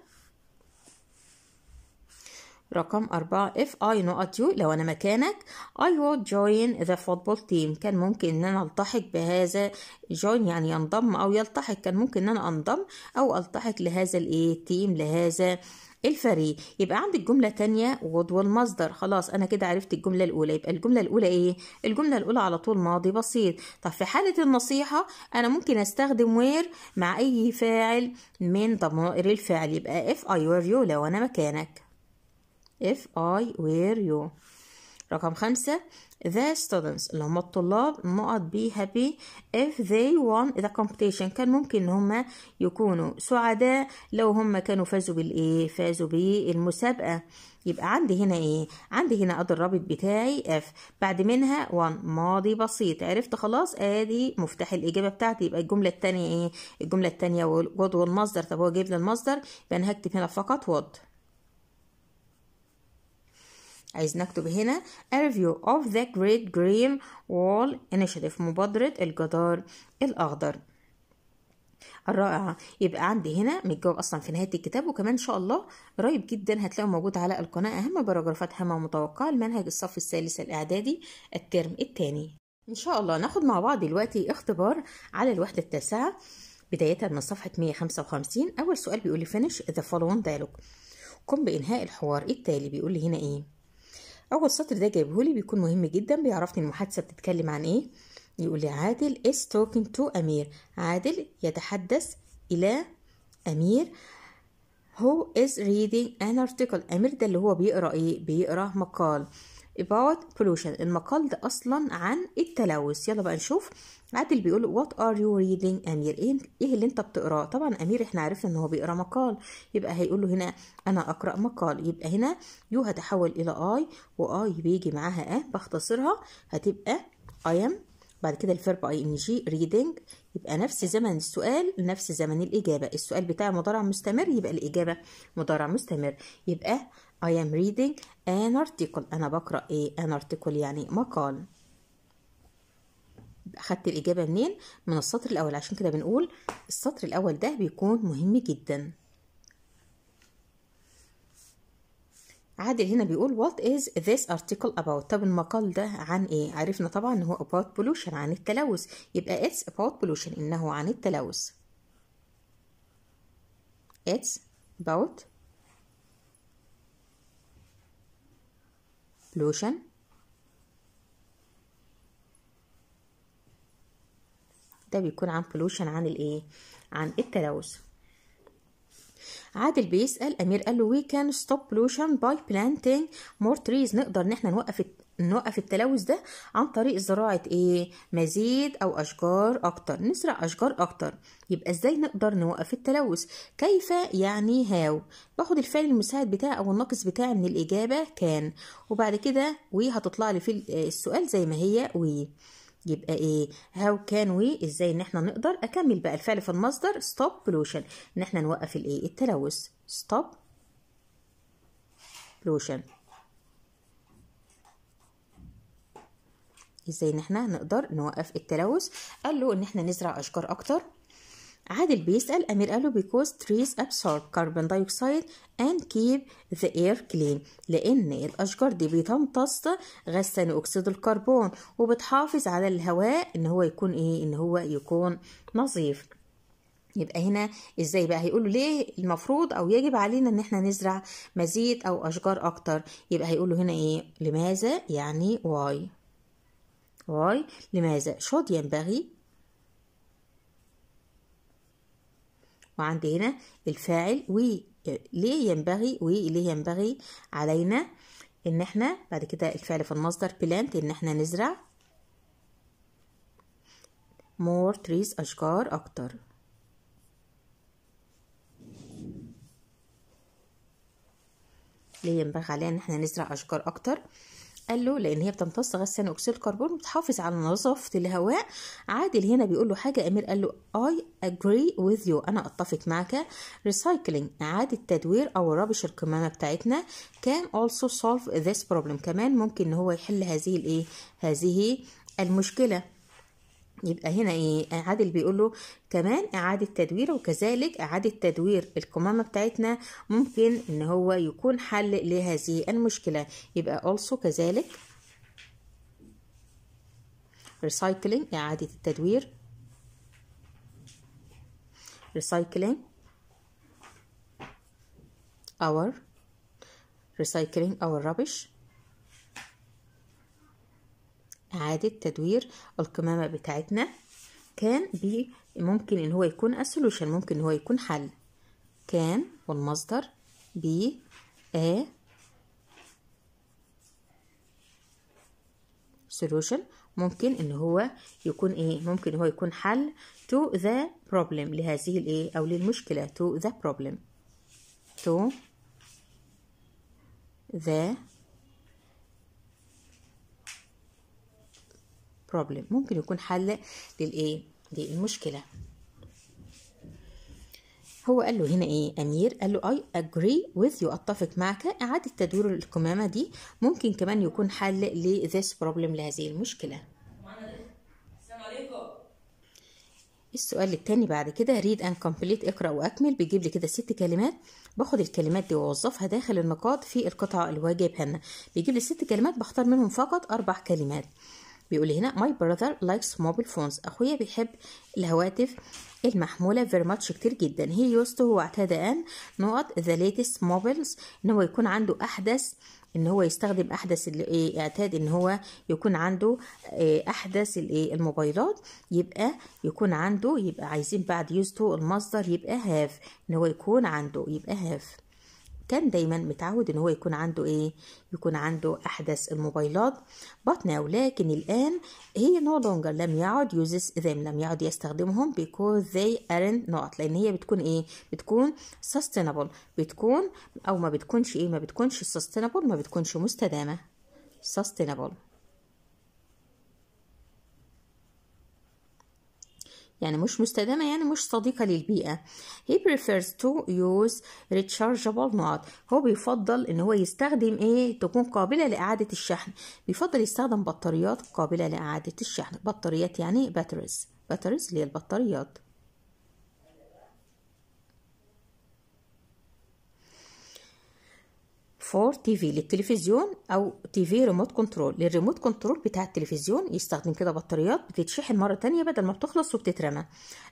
رقم أربعة if I not you لو أنا مكانك I would join the football team كان ممكن إن أنا ألتحق بهذا join يعني ينضم أو يلتحق كان ممكن إن أنا أنضم أو ألتحق لهذا الإيه تيم لهذا الفريق يبقى عندي الجملة تانية would والمصدر خلاص أنا كده عرفت الجملة الأولى يبقى الجملة الأولى إيه؟ الجملة الأولى على طول ماضي بسيط طب في حالة النصيحة أنا ممكن أستخدم where مع أي فاعل من ضمائر الفعل يبقى if I were you لو أنا مكانك if I were you رقم خمسة the students اللي هم الطلاب نقط be happy if they won the competition كان ممكن ان هم يكونوا سعداء لو هم كانوا فازوا بالايه فازوا بالمسابقة يبقى عندي هنا ايه عندي هنا ادي الرابط بتاعي F بعد منها وان ماضي بسيط عرفت خلاص ادي مفتاح الاجابه بتاعتي يبقى الجمله التانية ايه الجمله التانية would المصدر طب هو جايب لي المصدر يبقى انا هكتب هنا فقط would عايز نكتب هنا a review of the Great Green Wall Initiative مبادرة الجدار الأخضر الرائعة يبقى عندي هنا متجاوب أصلا في نهاية الكتاب وكمان إن شاء الله قريب جدا هتلاقوا موجود على القناة أهم باراجرافات هامة متوقعة لمنهج الصف الثالث الإعدادي الترم الثاني إن شاء الله ناخد مع بعض دلوقتي اختبار على الوحدة التاسعة بداية من صفحة 155 أول سؤال بيقول لي finish the following dialogue قم بإنهاء الحوار التالي بيقول لي هنا إيه اول سطر ده جايبهولي بيكون مهم جدا بيعرفني المحادثه بتتكلم عن ايه يقول لي عادل is talking to امير عادل يتحدث الى امير هو is reading an article امير ده اللي هو بيقرا ايه بيقرا مقال about pollution المقال ده اصلا عن التلوث يلا بقى نشوف عادل بيقول له وات ار يو ريدنج امير ايه اللي انت بتقراه طبعا امير احنا عرفنا ان هو بيقرا مقال يبقى هيقول له هنا انا اقرا مقال يبقى هنا يو هتحول الى اي واي بيجي معاها اه بختصرها هتبقى اي ام بعد كده الفيرب اي ان جي ريدنج يبقى نفس زمن السؤال نفس زمن الاجابه السؤال بتاع مضارع مستمر يبقى الاجابه مضارع مستمر يبقى I am reading an article أنا بقرأ إيه؟ an article يعني مقال أخدت الإجابة منين من السطر الأول عشان كده بنقول السطر الأول ده بيكون مهم جدا عادل هنا بيقول what is this article about طب المقال ده عن ايه عرفنا طبعا ان هو about pollution عن التلوث يبقى it's about pollution انه عن التلوث it's about pollution ده بيكون عن بلوشن عن الايه عن التلوث عادل بيسأل أمير قال له وي كان ستوب بلوشن باي بلانتينج مور تريز نقدر إن احنا نوقف نوقف التلوث ده عن طريق زراعة ايه مزيد او اشجار اكتر نزرع اشجار اكتر يبقى ازاي نقدر نوقف التلوث كيف يعني هاو باخد الفعل المساعد بتاعي او الناقص بتاعي من الاجابة كان وبعد كده وي هتطلع لي في السؤال زي ما هي وي يبقى ايه هاو كان وي ازاي ان احنا نقدر اكمل بقى الفعل في المصدر ستوب بلوشن ان احنا نوقف الايه التلوث ستوب بلوشن ازاي ان احنا نقدر نوقف التلوث قال له ان احنا نزرع اشجار اكتر عادل بيسأل أمير قال له because trees absorb carbon dioxide and keep the air clean لأن الأشجار دي بتمتص غاز ثاني أكسيد الكربون وبتحافظ على الهواء إن هو يكون إيه إن هو يكون نظيف يبقى هنا ازاي بقى هيقولوا ليه المفروض او يجب علينا ان احنا نزرع مزيد او اشجار اكتر يبقى هيقولوا هنا ايه لماذا يعني واي واي لماذا شود ينبغي وعندي هنا الفاعل وليه ينبغي وليه ينبغي علينا ان احنا بعد كده الفعل في المصدر بلانت ان احنا نزرع more trees اشجار اكتر ليه ينبغي علينا ان احنا نزرع اشجار اكتر قال له لان هي بتمتص غاز ثاني اكسيد الكربون بتحافظ على نظافه الهواء عادل هنا بيقول له حاجه امير قال له اي اجري وذ يو انا اتفق معك ريسايكلينج اعاده تدوير او ربش القمامه بتاعتنا كان اولسو سولف ذس بروبلم كمان ممكن ان هو يحل هذه الايه هذه المشكله يبقى هنا ايه عادل بيقول له كمان اعاده تدوير وكذلك اعاده تدوير القمامه بتاعتنا ممكن ان هو يكون حل لهذه المشكله يبقى also كذلك recycling اعاده التدوير recycling our recycling our rubbish إعادة تدوير القمامة بتاعتنا كان بي ممكن إن هو يكون السولوشن ممكن إن هو يكون حل كان والمصدر بي آ solution ممكن ان هو يكون ايه ممكن إن هو يكون حل to the problem لهذه الايه او للمشكله to the problem to the problem ممكن يكون حل للايه للمشكله هو قال له هنا ايه امير قال له I agree with you اتفق معك اعاده تدوير الكمامه دي ممكن كمان يكون حل لذيس this problem لهذه المشكله السؤال التاني بعد كده read and complete اقرا واكمل بيجيب لي كده ست كلمات باخد الكلمات دي واوظفها داخل النقاط في القطعه الواجب هنا بيجيب لي ست كلمات بختار منهم فقط اربع كلمات بيقول هنا my brother likes mobile phones اخويا بيحب الهواتف المحمولة very much كتير جدا he used to هو اعتاد ان نقط the latest mobiles ان هو يكون عنده احدث ان هو يستخدم احدث الايه اعتاد ان هو يكون عنده آه، احدث الايه الموبايلات يبقى يكون عنده يبقى عايزين بعد used to المصدر يبقى have ان هو يكون عنده يبقى have كان دايما متعود ان هو يكون عنده ايه يكون عنده احدث الموبايلات but now لكن الان هي no longer لم يعد uses them لم يعد يستخدمهم because they aren't not لان هي بتكون ايه بتكون sustainable بتكون او ما بتكونش ايه ما بتكونش sustainable ما بتكونش مستدامه sustainable يعني مش مستدامة يعني مش صديقة للبيئة he prefers to use rechargeable not هو بيفضل ان هو يستخدم ايه تكون قابلة لإعادة الشحن بيفضل يستخدم بطاريات قابلة لإعادة الشحن بطاريات يعني batteries batteries اللي هي البطاريات فور تي في للتلفزيون او تي في ريموت كنترول للريموت كنترول بتاع التلفزيون يستخدم كده بطاريات بتتشحن مره تانية بدل ما بتخلص وبتترمى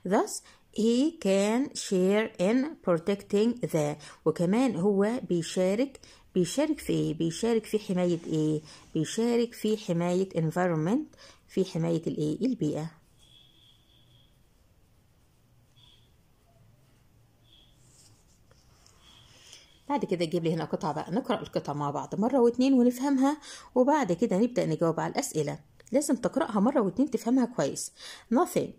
thus he can share in protecting the وكمان هو بيشارك بيشارك في ايه بيشارك في حمايه ايه بيشارك في حمايه environment في حمايه الايه البيئه بعد كده تجيب لي هنا قطعة بقى نقرأ القطعة مع بعض مرة واتنين ونفهمها وبعد كده نبدأ نجاوب على الأسئلة لازم تقرأها مرة واتنين تفهمها كويس nothing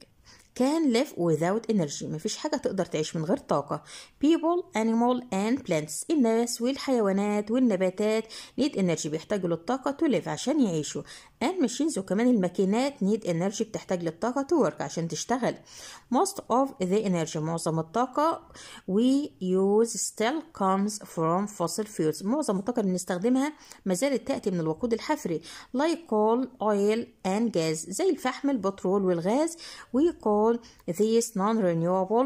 can live without energy مفيش حاجة تقدر تعيش من غير طاقة people animal and plants الناس والحيوانات والنباتات need energy بيحتاجوا للطاقة to live عشان يعيشوا and machines وكمان الماكينات need energy بتحتاج للطاقة to work عشان تشتغل most of the energy معظم الطاقة we use still comes from fossil fuels معظم الطاقة اللي بنستخدمها ما زالت تأتي من الوقود الحفري like coal oil and gas زي الفحم البترول والغاز we call these non-renewable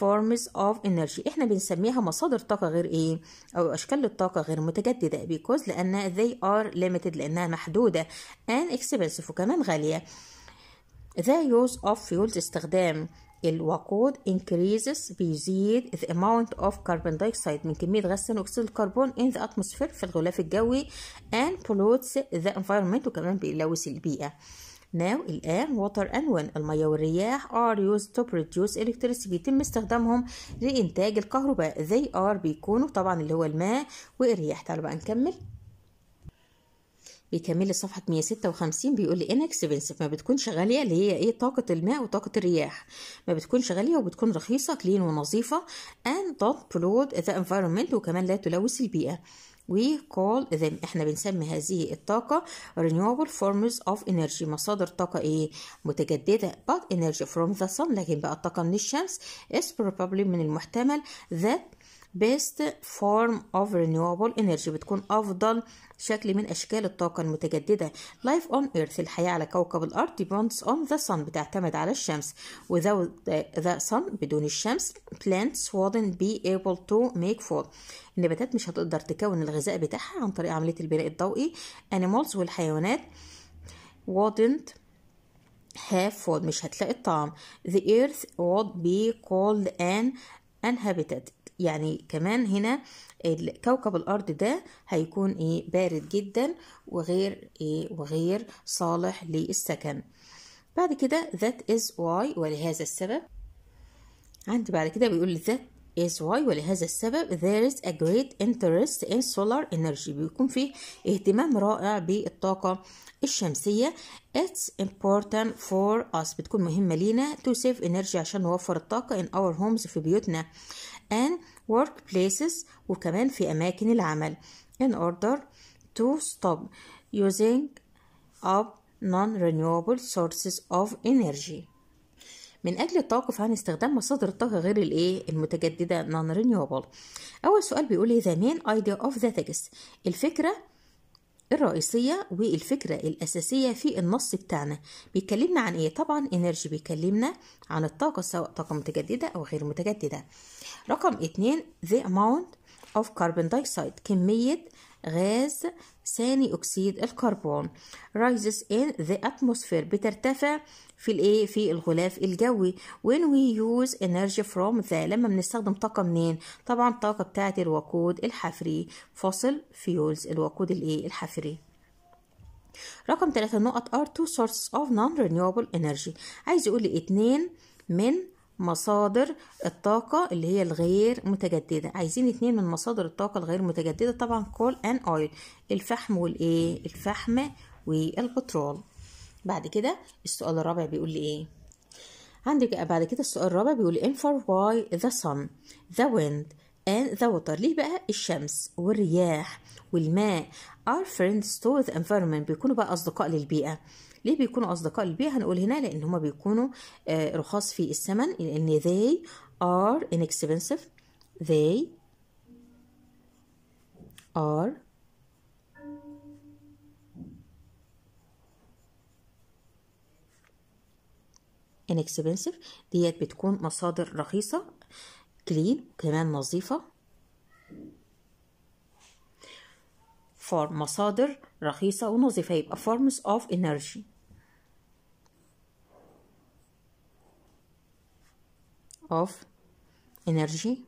forms of energy احنا بنسميها مصادر طاقة غير ايه او اشكال الطاقة غير متجددة because لان they are limited لانها محدودة and expensive وكمان غالية the use of fuels استخدام الوقود increases بيزيد the amount of carbon dioxide من كمية غاز ثاني أكسيد الكربون in the atmosphere في الغلاف الجوي and pollutes the environment وكمان بيلوث البيئة now الآن water and wind المية والرياح are used to produce electricity بيتم استخدامهم لإنتاج الكهرباء they are بيكونوا طبعا اللي هو الماء والرياح تعالوا بقى نكمل بيكمل صفحة 156 بيقول لي inexpensive ما بتكونش غالية اللي هي ايه طاقة الماء وطاقة الرياح ما بتكونش غالية وبتكون رخيصة كلين ونظيفة and don't pollute the environment وكمان لا تلوث البيئة we call them احنا بنسمي هذه الطاقة renewable forms of energy مصادر طاقة ايه متجددة but energy from the sun لكن بقى الطاقة من الشمس is probably من المحتمل that best form of renewable energy بتكون أفضل شكل من أشكال الطاقة المتجددة life on earth الحياة على كوكب الأرض depends on the sun بتعتمد على الشمس without the sun بدون الشمس plants wouldn't be able to make food النباتات مش هتقدر تكون الغذاء بتاعها عن طريق عملية البناء الضوئي animals والحيوانات wouldn't have food مش هتلاقي الطعام the earth would be cold and uninhabited يعني كمان هنا كوكب الارض ده هيكون ايه بارد جدا وغير ايه وغير صالح للسكن بعد كده that is why ولهذا السبب عندي بعد كده بيقول that is why ولهذا السبب there is a great interest in solar energy بيكون فيه اهتمام رائع بالطاقة الشمسية it's important for us بتكون مهمة لينا to save energy عشان نوفر الطاقة in our homes في بيوتنا and workplaces وكمان في أماكن العمل in order to stop using up non-renewable sources of energy من أجل التوقف عن استخدام مصادر الطاقة غير الإيه المتجددة non renewable أول سؤال بيقول إيه the main idea of the text الفكرة الرئيسية والفكرة الأساسية في النص بتاعنا بيكلمنا عن إيه؟ طبعا إنرجي بيكلمنا عن الطاقة سواء طاقة متجددة أو غير متجددة رقم اتنين the amount of carbon dioxide كمية غاز ثاني أكسيد الكربون rises in the atmosphere بترتفع في الايه في الغلاف الجوي when we use energy from the لما بنستخدم طاقه منين طبعا الطاقه بتاعه الوقود الحفري fossil fuels الوقود الايه الحفري رقم 3 نقط are two sources of non-renewable energy عايز يقول لي اتنين من مصادر الطاقة اللي هي الغير متجددة عايزين اتنين من مصادر الطاقة الغير متجددة طبعا كول ان اويل الفحم والايه الفحم والبترول بعد كده السؤال الرابع بيقول لي ايه عندك بعد كده السؤال الرابع بيقول انفر واي the sun the wind and the water ليه بقى الشمس والرياح والماء are friends to the environment بيكونوا بقى أصدقاء للبيئة ليه بيكونوا أصدقاء للبيئة هنقول هنا لأن هما بيكونوا آه، رخاص في الثمن لأن they are inexpensive they are inexpensive ديت بتكون مصادر رخيصة clean كمان نظيفة for مصادر رخيصة ونظيفة يبقى forms of energy of energy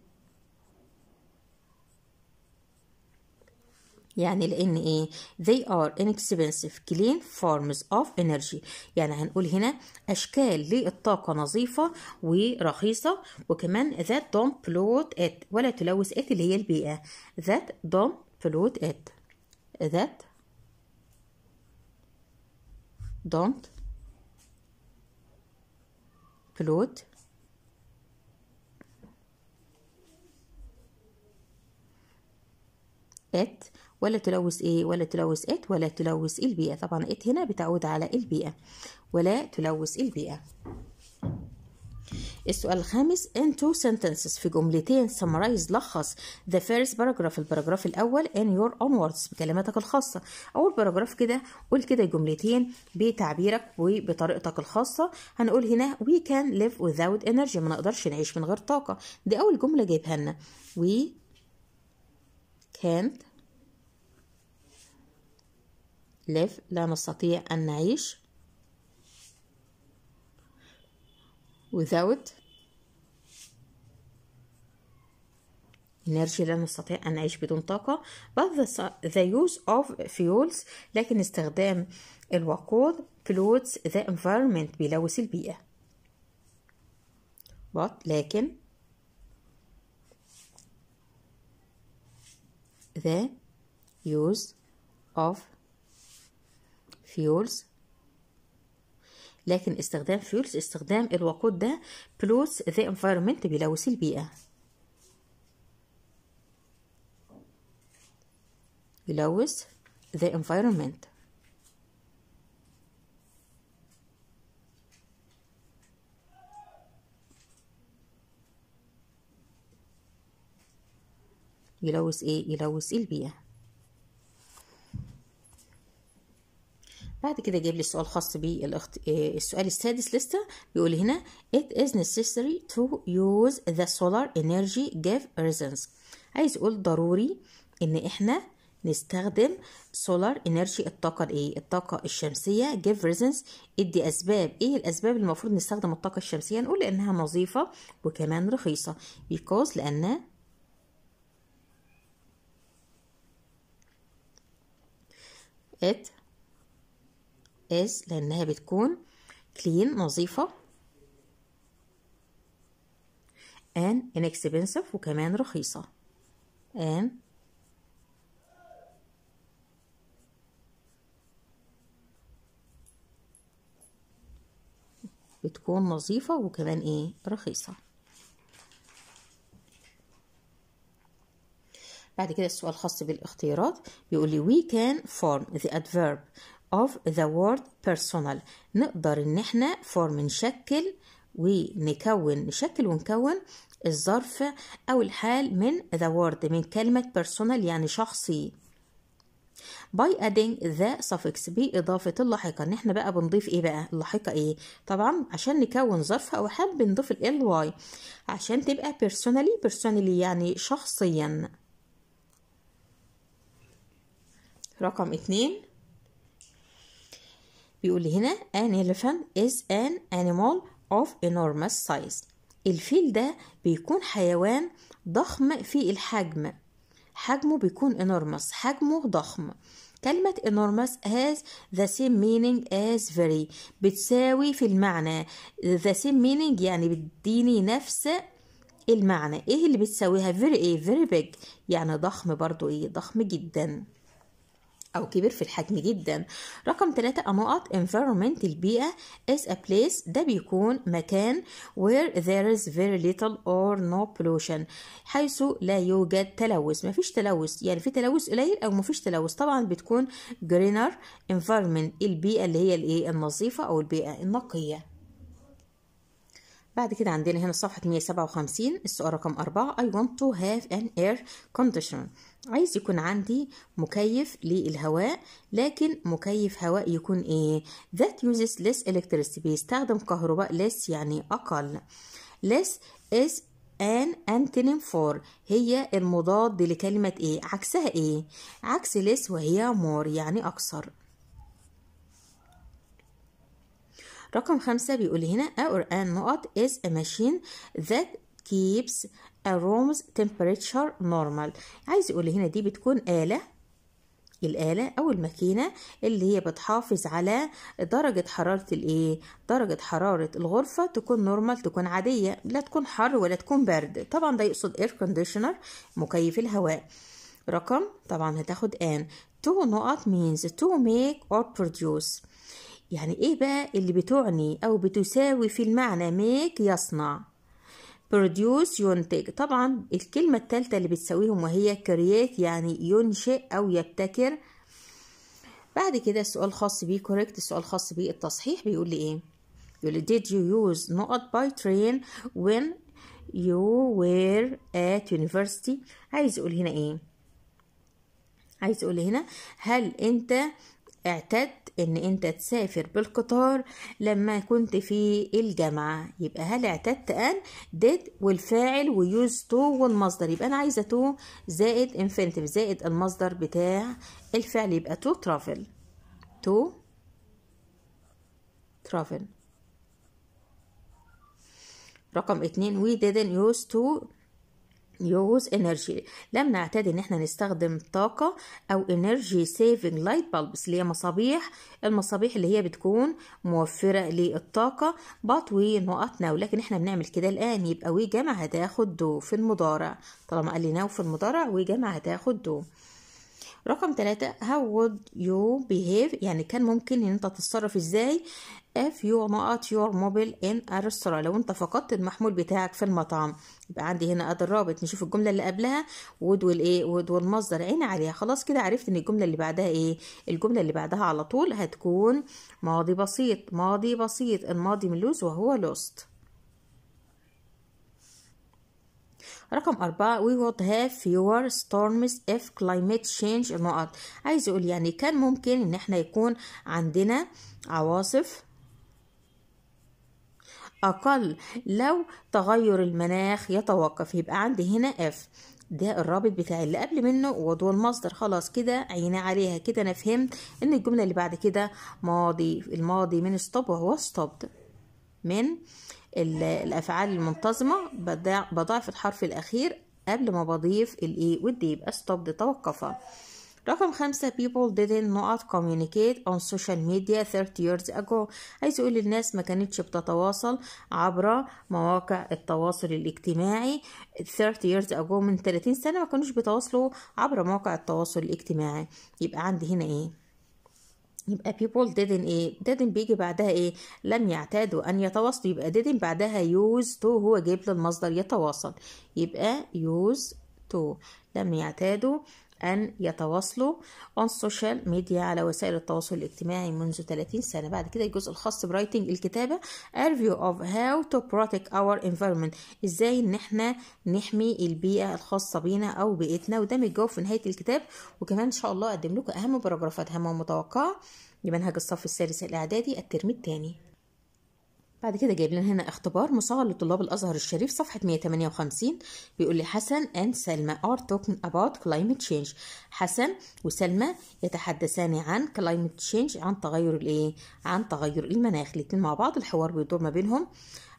يعني لان ايه they are inexpensive clean forms of energy يعني هنقول هنا اشكال للطاقه نظيفه ورخيصه وكمان that don't pollute it ولا تلوث it اللي هي البيئه that don't pollute it that don't pollute it ولا تلوث ايه ولا تلوث ات ولا تلوث البيئه طبعا ات هنا بتعود على البيئه ولا تلوث البيئه السؤال الخامس in two sentences في جملتين summarize لخص the first paragraph البراجراف الأول in your own words بكلماتك الخاصة أول باراجراف كده قول كده جملتين بتعبيرك وبطريقتك الخاصة هنقول هنا we can live without energy ما نقدرش نعيش من غير طاقة دي أول جملة جايبها لنا we can't live لا نستطيع أن نعيش without energy لا نستطيع أن نعيش بدون طاقة but the use of fuels لكن استخدام الوقود pollutes the environment بيلوث البيئة but لكن the use of فيولز لكن استخدام فيولز استخدام الوقود ده بلوس ذا environment بيلوث البيئة بيلوث ذا environment يلوث ايه يلوث البيئه بعد كده جايب لي السؤال خاص بالاخت آه، السؤال السادس لسه بيقول هنا it is necessary to use the solar energy give reasons عايز يقول ضروري ان احنا نستخدم solar energy الطاقه الايه الطاقه الشمسيه give reasons ادي اسباب ايه الاسباب المفروض نستخدم الطاقه الشمسيه نقول لانها نظيفه وكمان رخيصه because لان it از لانها بتكون كلين نظيفه and inexpensive وكمان رخيصه and بتكون نظيفه وكمان ايه رخيصه بعد كده السؤال الخاص بالاختيارات بيقول لي we can form the adverb of the word personal نقدر ان احنا form نشكل ونكون نشكل ونكون الظرف او الحال من the word من كلمة personal يعني شخصي by adding the suffix بإضافة اللاحقة ان احنا بقى بنضيف ايه بقى اللاحقة ايه طبعا عشان نكون ظرف او حال بنضيف ال y عشان تبقى personally personally يعني شخصيا رقم اتنين بيقول هنا an elephant is an animal of enormous size الفيل ده بيكون حيوان ضخم في الحجم حجمه بيكون enormous حجمه ضخم كلمة enormous has the same meaning as very بتساوي في المعنى the same meaning يعني بتديني نفس المعنى ايه اللي بتساويها very ايه very big يعني ضخم برضو ايه ضخم جدا أو كبر في الحجم جدا رقم ثلاثة نقط environment البيئة is a place ده بيكون مكان where there is very little or no pollution حيث لا يوجد تلوث ما فيش تلوث يعني في تلوث قليل أو ما فيش تلوث طبعا بتكون greener environment البيئة اللي هي الإيه النظيفة أو البيئة النقية بعد كده عندنا هنا صفحة 157 السؤال رقم 4 I want to have an air conditioner عايز يكون عندي مكيف للهواء لكن مكيف هواء يكون ايه that uses less electricity بيستخدم كهرباء less يعني أقل less is an antonym for هي المضاد لكلمة ايه عكسها ايه عكس less وهي more يعني أكثر رقم خمسة بيقول هنا a or an نقط is a machine that keeps a room's temperature normal عايز يقول هنا دي بتكون آلة الآلة أو الماكينة اللي هي بتحافظ على درجة حرارة الإيه؟ درجة حرارة الغرفة تكون نورمال تكون عادية لا تكون حر ولا تكون برد طبعا ده يقصد إير كونديشنر مكيف الهواء رقم طبعا هتاخد آن تو نقط means to make or produce يعني إيه بقى اللي بتعني أو بتساوي في المعنى ميك يصنع produce ينتج طبعا الكلمة التالتة اللي بتساويهم وهي create يعني ينشئ أو يبتكر بعد كده السؤال الخاص بيه correct السؤال الخاص بيه التصحيح بيقول لي إيه يقول لي did you use not by train when you were at university عايز أقول هنا إيه عايز أقول هنا هل أنت اعتدت ان انت تسافر بالقطار لما كنت في الجامعة يبقى هل اعتدت ان did والفاعل ويوز تو والمصدر يبقى انا عايزة تو زائد infinitive زائد المصدر بتاع الفعل يبقى تو travel تو travel رقم اتنين we didn't use to يوز انرجي لم نعتاد ان احنا نستخدم طاقة او انرجي سيفنج لايت بلبس اللي هي مصابيح المصابيح اللي هي بتكون موفرة للطاقة بطوي نقط ناو لكن احنا بنعمل كده الان يبقى وي جمع هتاخد دو في المضارع طالما قال لي ناو في المضارع وي جمع هتاخد دو رقم ثلاثة how would you behave يعني كان ممكن ان انت تتصرف ازاي if you not your mobile in a restaurant لو انت فقدت المحمول بتاعك في المطعم يبقى عندي هنا ادي الرابط نشوف الجمله اللي قبلها would والايه would والمصدر عين عليها خلاص كده عرفت ان الجمله اللي بعدها ايه الجمله اللي بعدها على طول هتكون ماضي بسيط ماضي بسيط الماضي من lose وهو lost رقم أربعة we would have fewer storms if climate change النقط عايز يقول يعني كان ممكن إن إحنا يكون عندنا عواصف أقل لو تغير المناخ يتوقف يبقى عندي هنا اف ده الرابط بتاع اللي قبل منه وضوء المصدر خلاص كده عينا عليها كده انا فهمت ان الجمله اللي بعد كده ماضي الماضي من ستوب وهو ستوبد من الافعال المنتظمه بضاعف الحرف الاخير قبل ما بضيف الايه والدي يبقى ستوبد توقف رقم خمسة people didn't not communicate on social media 30 years ago عايز يقول الناس ما كانتش بتتواصل عبر مواقع التواصل الاجتماعي 30 years ago من 30 سنة ما كانوش بيتواصلوا عبر مواقع التواصل الاجتماعي يبقى عندي هنا ايه يبقى people didn't ايه didn't بيجي بعدها ايه لم يعتادوا ان يتواصلوا يبقى didn't بعدها use to هو جيب للمصدر يتواصل يبقى use to لم يعتادوا أن يتواصلوا on social media على وسائل التواصل الاجتماعي منذ 30 سنة بعد كده الجزء الخاص برايتنج الكتابة a review of how to protect our environment ازاي ان احنا نحمي البيئة الخاصة بينا او بيئتنا وده متجاوب في نهاية الكتاب وكمان ان شاء الله اقدم لكم اهم باراجرافات هامة ومتوقعة لمنهج الصف السادس الاعدادي الترم الثاني بعد كده جايب لنا هنا اختبار مصغر لطلاب الازهر الشريف صفحه 158 بيقول لي حسن اند سلمى ار توكن اباوت كلايمت تشينج حسن وسلمى يتحدثان عن كلايمت تشينج عن تغير الايه عن تغير المناخ الاتنين مع بعض الحوار بيدور ما بينهم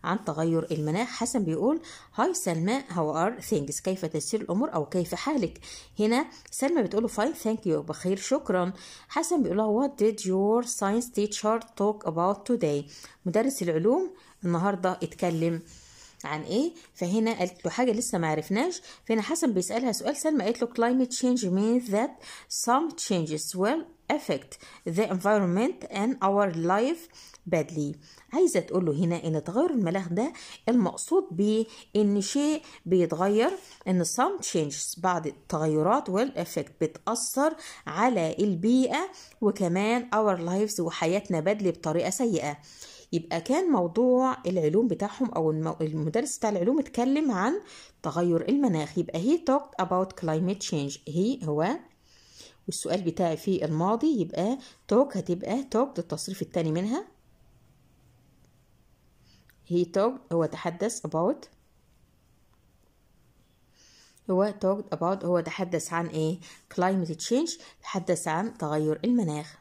عن تغير المناخ حسن بيقول هاي سلمى هاو ار ثينجز كيف تسير الامور او كيف حالك هنا سلمى بتقول له فاين ثانك يو بخير شكرا حسن بيقول لها وات ديد يور ساينس تيشر توك اباوت توداي مدرس العلوم النهارده اتكلم عن ايه فهنا قالت له حاجه لسه ما عرفناش فهنا حسن بيسالها سؤال سلمى قالت له climate change means that some changes will affect the environment and our life بدلي عايزه تقول له هنا ان تغير الملاخ ده المقصود بيه ان شيء بيتغير ان some changes بعض التغيرات والافكت بتاثر على البيئه وكمان our lives وحياتنا بدلي بطريقه سيئه يبقى كان موضوع العلوم بتاعهم او المدرس بتاع العلوم اتكلم عن تغير المناخ يبقى هي talked about climate change هي هو والسؤال بتاعي في الماضي يبقى talk هتبقى talk التصريف التاني منها he talked هو تحدث about هو talked about هو تحدث عن ايه climate change تحدث عن تغير المناخ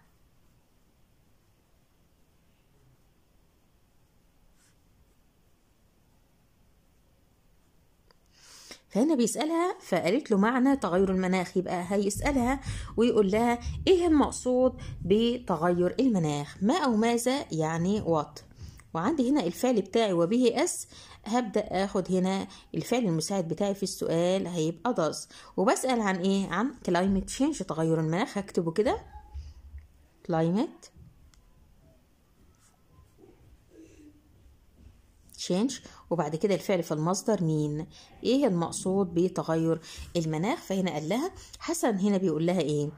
فهنا بيسألها فقالت له معنى تغير المناخ يبقى هيسألها ويقول لها ايه المقصود بتغير المناخ ما او ماذا يعني وات وعندي هنا الفعل بتاعي وبه اس هبدأ اخد هنا الفعل المساعد بتاعي في السؤال هيبقى does وبسأل عن ايه عن climate change تغير المناخ هكتبه كده climate change وبعد كده الفعل في المصدر مين ايه المقصود بتغير المناخ فهنا قال لها حسن هنا بيقول لها ايه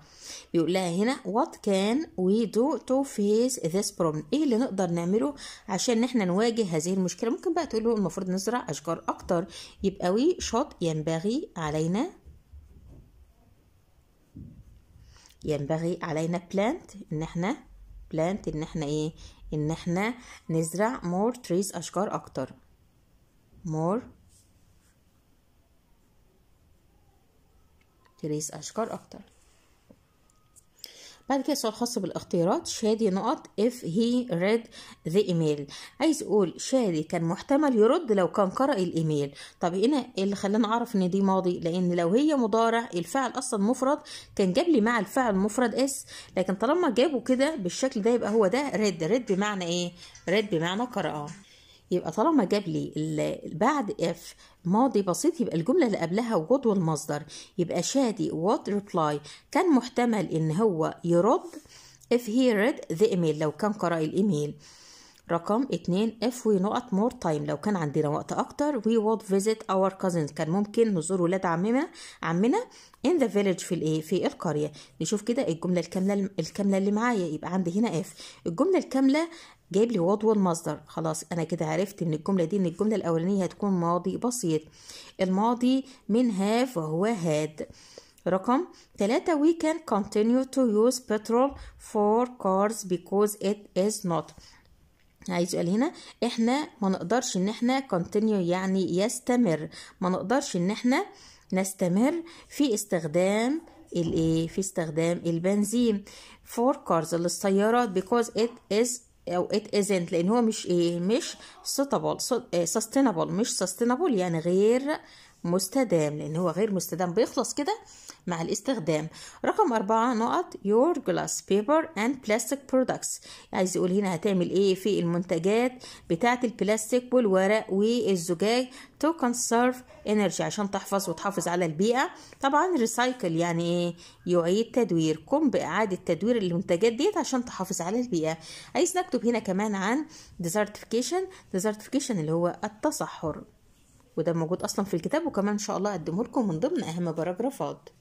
يقول لها هنا what can we do to face this problem ايه اللي نقدر نعمله عشان احنا نواجه هذه المشكله ممكن بقى تقول له المفروض نزرع اشجار اكتر يبقى وي شوت ينبغي علينا ينبغي علينا بلانت ان احنا بلانت ان احنا ايه ان احنا نزرع more trees اشجار اكتر more trees اشجار اكتر بعد كده السؤال الخاص بالاختيارات شادي نقط if he read the email عايز اقول شادي كان محتمل يرد لو كان قرأ الايميل طب هنا إيه اللي خلانا اعرف ان دي ماضي لان لو هي مضارع الفعل اصلا مفرد كان جاب لي مع الفعل المفرد اس لكن طالما جابه كده بالشكل ده يبقى هو ده ريد ريد بمعنى ايه ريد بمعنى قرأه يبقى طالما جاب لي بعد اف ماضي بسيط يبقى الجملة اللي قبلها وجود والمصدر يبقى شادي وات ريبلاي كان محتمل ان هو يرد if he read the email لو كان قرأ الايميل رقم اتنين if we know مور more time لو كان عندنا وقت أكتر we would visit our cousins كان ممكن نزور ولاد عمنا عمنا in the village في الايه في القرية نشوف كده الجملة الكاملة الكاملة اللي معايا يبقى عندي هنا اف الجملة الكاملة جايب لي وضو المصدر خلاص انا كده عرفت من الجمله دي ان الجمله الاولانيه هتكون ماضي بسيط الماضي من هاف وهو هاد رقم 3 we can continue to use petrol for cars because it is not عايز يقول هنا احنا ما نقدرش ان احنا continue يعني يستمر ما نقدرش ان احنا نستمر في استخدام الايه في استخدام البنزين for cars للسيارات because it is او ات ازنت لان هو مش ايه مش سوتابل إيه، سستينابل مش سستينابل يعني غير مستدام لان هو غير مستدام بيخلص كده مع الاستخدام رقم أربعة نقط your glass paper and plastic products عايز يقول هنا هتعمل ايه في المنتجات بتاعة البلاستيك والورق والزجاج to conserve energy عشان تحفظ وتحافظ على البيئة طبعا ريسايكل يعني ايه يعيد تدوير قم بإعادة تدوير المنتجات ديت عشان تحافظ على البيئة عايز نكتب هنا كمان عن desertification desertification اللي هو التصحر وده موجود اصلا في الكتاب وكمان ان شاء الله اقدمه لكم من ضمن اهم باراجرافات